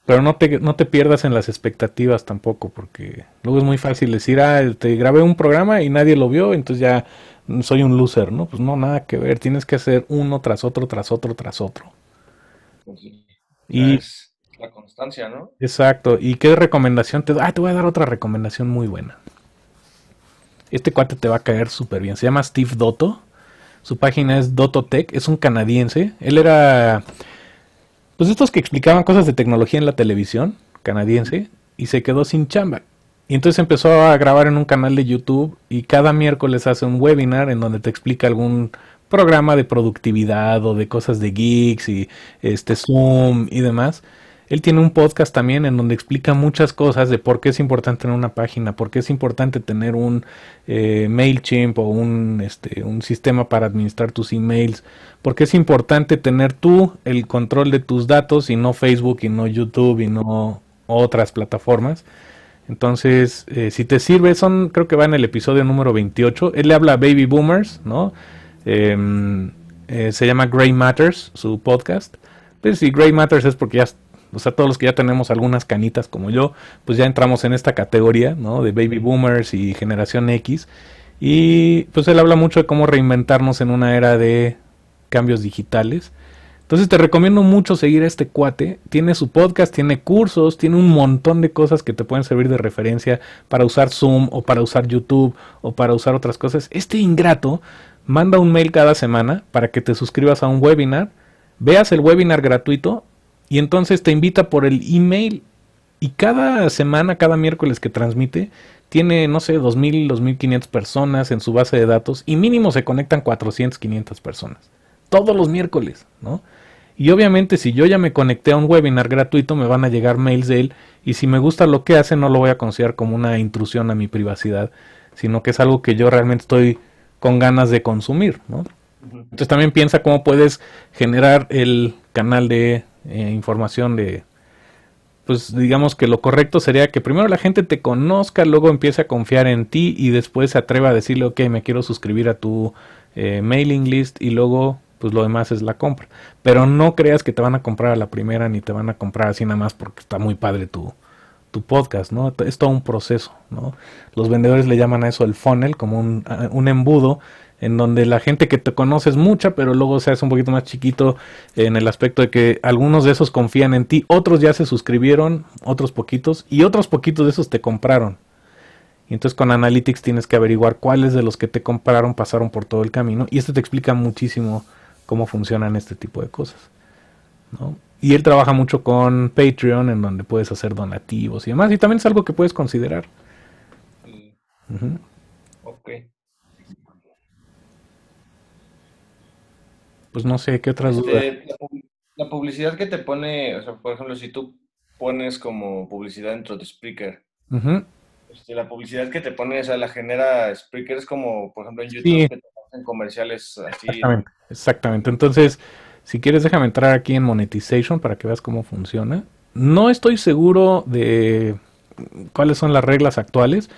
Pero no te, no te pierdas en las expectativas tampoco, porque luego es muy fácil decir, ah, te este, grabé un programa y nadie lo vio, entonces ya soy un loser, ¿no? Pues no, nada que ver, tienes que hacer uno tras otro, tras otro, tras otro. Pues y... Pues Exacto. ¿Y qué recomendación te doy? Ah, te voy a dar otra recomendación muy buena. Este cuate te va a caer súper bien. Se llama Steve Dotto. Su página es Tech Es un canadiense. Él era. Pues estos que explicaban cosas de tecnología en la televisión canadiense. Y se quedó sin chamba. Y entonces empezó a grabar en un canal de YouTube y cada miércoles hace un webinar en donde te explica algún programa de productividad o de cosas de geeks y este Zoom y demás. Él tiene un podcast también en donde explica muchas cosas de por qué es importante tener una página, por qué es importante tener un eh, MailChimp o este, un, sistema para administrar tus emails, por qué es importante tener tú el control de tus datos y no Facebook y no YouTube y no otras plataformas. Entonces, eh, si te sirve, son, creo que va en el episodio número 28. Él le habla a Baby Boomers, ¿no? Em, eh, se llama Grey Matters, su podcast. Pero pues si Grey Matters es porque ya o sea, todos los que ya tenemos algunas canitas como yo, pues ya entramos en esta categoría, ¿no? De baby boomers y generación X. Y pues él habla mucho de cómo reinventarnos en una era de cambios digitales. Entonces te recomiendo mucho seguir a este cuate. Tiene su podcast, tiene cursos, tiene un montón de cosas que te pueden servir de referencia para usar Zoom o para usar YouTube o para usar otras cosas. Este ingrato manda un mail cada semana para que te suscribas a un webinar, veas el webinar gratuito y entonces te invita por el email. Y cada semana, cada miércoles que transmite, tiene, no sé, 2.000, 2.500 personas en su base de datos y mínimo se conectan 400, 500 personas. Todos los miércoles, ¿no? Y obviamente si yo ya me conecté a un webinar gratuito, me van a llegar mails de él y si me gusta lo que hace, no lo voy a considerar como una intrusión a mi privacidad, sino que es algo que yo realmente estoy con ganas de consumir, ¿no? Entonces también piensa cómo puedes generar el canal de eh, información de, pues digamos que lo correcto sería que primero la gente te conozca, luego empiece a confiar en ti y después se atreva a decirle, ok, me quiero suscribir a tu eh, mailing list y luego pues lo demás es la compra. Pero no creas que te van a comprar a la primera ni te van a comprar así nada más porque está muy padre tu, tu podcast, ¿no? Es todo un proceso, ¿no? Los vendedores le llaman a eso el funnel, como un, un embudo en donde la gente que te conoce es mucha, pero luego se hace un poquito más chiquito en el aspecto de que algunos de esos confían en ti, otros ya se suscribieron, otros poquitos, y otros poquitos de esos te compraron. Y entonces con Analytics tienes que averiguar cuáles de los que te compraron pasaron por todo el camino, y esto te explica muchísimo cómo funcionan este tipo de cosas. Y él trabaja mucho con Patreon, en donde puedes hacer donativos y demás, y también es algo que puedes considerar. Ajá. pues no sé, ¿qué otras este, dudas? la, publicidad que te pone, o sea, por ejemplo, si tú pones como publicidad dentro de Spreaker, este, la publicidad que te pone, o sea, la genera Spreaker, es como, por ejemplo, en YouTube, comerciales Exactamente, exactamente. Entonces, si quieres, déjame entrar aquí en Monetization para que veas cómo funciona. No estoy seguro de cuáles son las reglas actuales,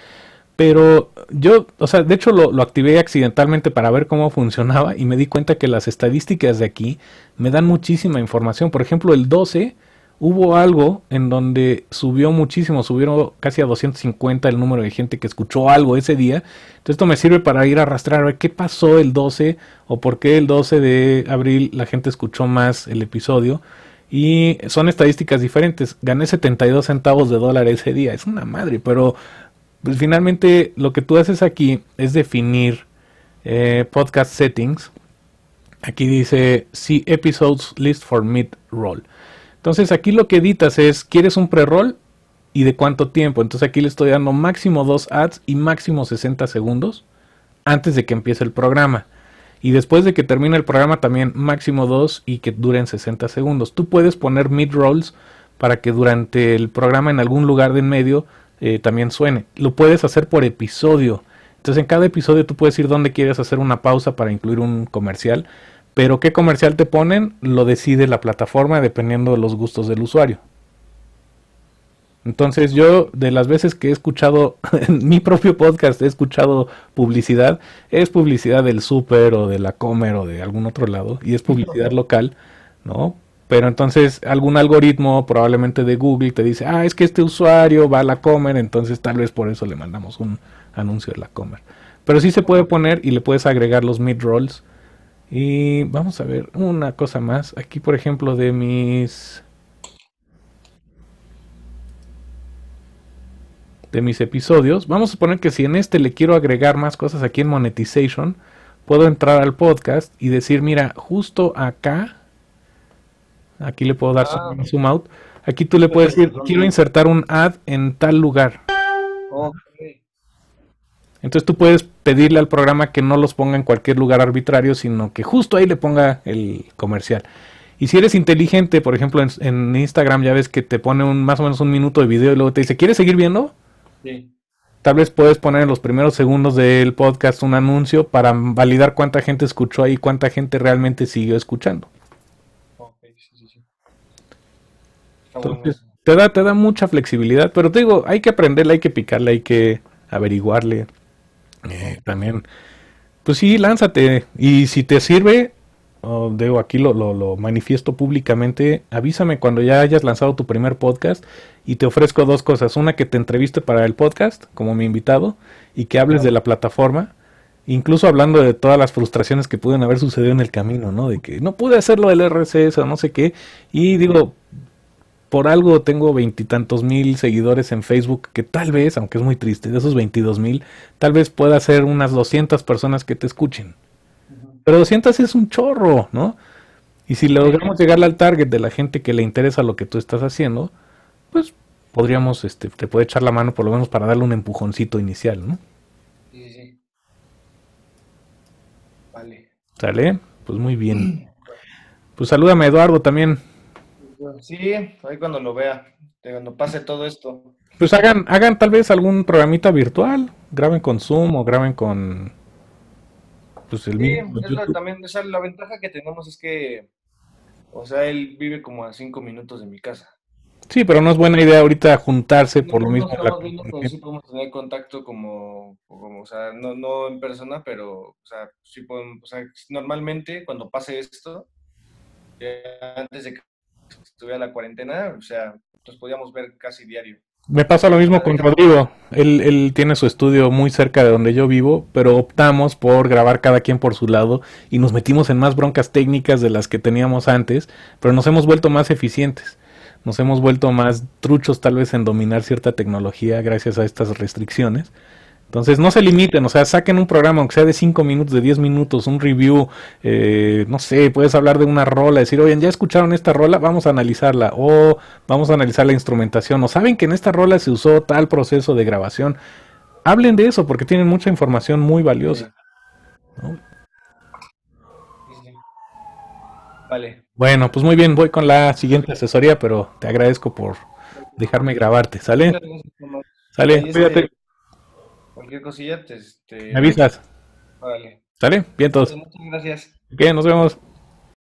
pero yo, o sea, de hecho lo, activé accidentalmente para ver cómo funcionaba y me di cuenta que las estadísticas de aquí me dan muchísima información. Por ejemplo, el 12 hubo algo en donde subió muchísimo, subieron casi a 250 el número de gente que escuchó algo ese día. Entonces esto me sirve para ir a arrastrar a ver qué pasó el 12 o por qué el 12 de abril la gente escuchó más el episodio. Y son estadísticas diferentes. Gané 72 centavos de dólar ese día. Es una madre, pero pues finalmente lo que tú haces aquí es definir eh, podcast settings. Aquí dice see episodes list for mid roll. Entonces aquí lo que editas es quieres un pre-roll y de cuánto tiempo. Entonces aquí le estoy dando máximo dos ads y máximo 60 segundos antes de que empiece el programa. Y después de que termine el programa también máximo dos y que duren 60 segundos. Tú puedes poner mid rolls para que durante el programa en algún lugar de en medio eh, también suene. Lo puedes hacer por episodio. Entonces en cada episodio tú puedes ir donde quieres hacer una pausa para incluir un comercial. Pero qué comercial te ponen lo decide la plataforma dependiendo de los gustos del usuario. Entonces yo de las veces que he escuchado [LAUGHS] en mi propio podcast, he escuchado publicidad, es publicidad del súper o de la comer o de algún otro lado y es publicidad local, ¿no? Pero entonces algún algoritmo probablemente de Google te dice, ah, es que este usuario va a la Comer, entonces tal vez por eso le mandamos un anuncio de la Comer. Pero sí se puede poner y le puedes agregar los mid-rolls. Y vamos a ver una cosa más. Aquí, por ejemplo, de mis... de mis episodios. Vamos a poner que si en este le quiero agregar más cosas aquí en Monetization, puedo entrar al podcast y decir, mira, justo acá Aquí le puedo dar ah, zoom, out. Aquí tú le puedes decir, quiero insertar un ad en tal lugar. Entonces tú puedes pedirle al programa que no los ponga en cualquier lugar arbitrario, sino que justo ahí le ponga el comercial. Y si eres inteligente, por ejemplo, en, Instagram ya ves que te pone un, más o menos un minuto de video y luego te dice, ¿quieres seguir viendo? Sí. Tal vez puedes poner en los primeros segundos del podcast un anuncio para validar cuánta gente escuchó ahí, cuánta gente realmente siguió escuchando. Entonces, te da, te da mucha flexibilidad, pero te digo, hay que aprenderla, hay que picarle hay que averiguarle. Eh, también, pues sí, lánzate. Y si te sirve, oh, digo, aquí lo, lo, manifiesto públicamente, avísame cuando ya hayas lanzado tu primer podcast y te ofrezco dos cosas. Una, que te entreviste para el podcast como mi invitado y que hables de la plataforma. Incluso hablando de todas las frustraciones que pueden haber sucedido en el camino, ¿no? De que no pude hacerlo del RCS o no sé qué. Y digo, por algo tengo veintitantos mil seguidores en Facebook que tal vez, aunque es muy triste, de esos veintidós mil, tal vez pueda ser unas 200 personas que te escuchen. Pero doscientas es un chorro, ¿no? Y si logramos llegar al target de la gente que le interesa lo que tú estás haciendo, pues podríamos, este, te puede echar la mano por lo menos para darle un empujoncito inicial, ¿no? Sí, sí. Vale. ¿Sale? Pues muy bien. [CLEARS THROAT] Pues salúdame Eduardo también. Sí, ahí cuando lo vea, cuando pase todo esto. Pues hagan, hagan tal vez algún programita virtual, graben con Zoom o graben con pues el la, también, la ventaja que tenemos es que, o sea, él vive como a cinco minutos de mi casa. Sí, pero no es buena idea ahorita juntarse por lo mismo. sí podemos tener contacto como, como, o sea, no, no en persona, pero, o sea, sí podemos, o sea, normalmente cuando pase esto, antes de que en la cuarentena, o sea, nos podíamos ver casi diario. Me pasa lo mismo con Rodrigo. Él, él, tiene su estudio muy cerca de donde yo vivo, pero optamos por grabar cada quien por su lado y nos metimos en más broncas técnicas de las que teníamos antes, pero nos hemos vuelto más eficientes. Nos hemos vuelto más truchos tal vez en dominar cierta tecnología gracias a estas restricciones entonces no se limiten, o sea, saquen un programa, aunque sea de 5 minutos, de 10 minutos, un review, eh, no sé, puedes hablar de una rola, decir, oigan, ya escucharon esta rola, vamos a analizarla, o vamos a analizar la instrumentación, o saben que en esta rola se usó tal proceso de grabación. Hablen de eso porque tienen mucha información muy valiosa. Vale. Bueno, pues muy bien, voy con la siguiente asesoría, pero te agradezco por dejarme grabarte, ¿sale? Sale, cuídate. ¿Qué cosilla, te, este... me avisas. Vale. ¿Sale? Bien, todos. Muchas gracias. Bien, nos vemos.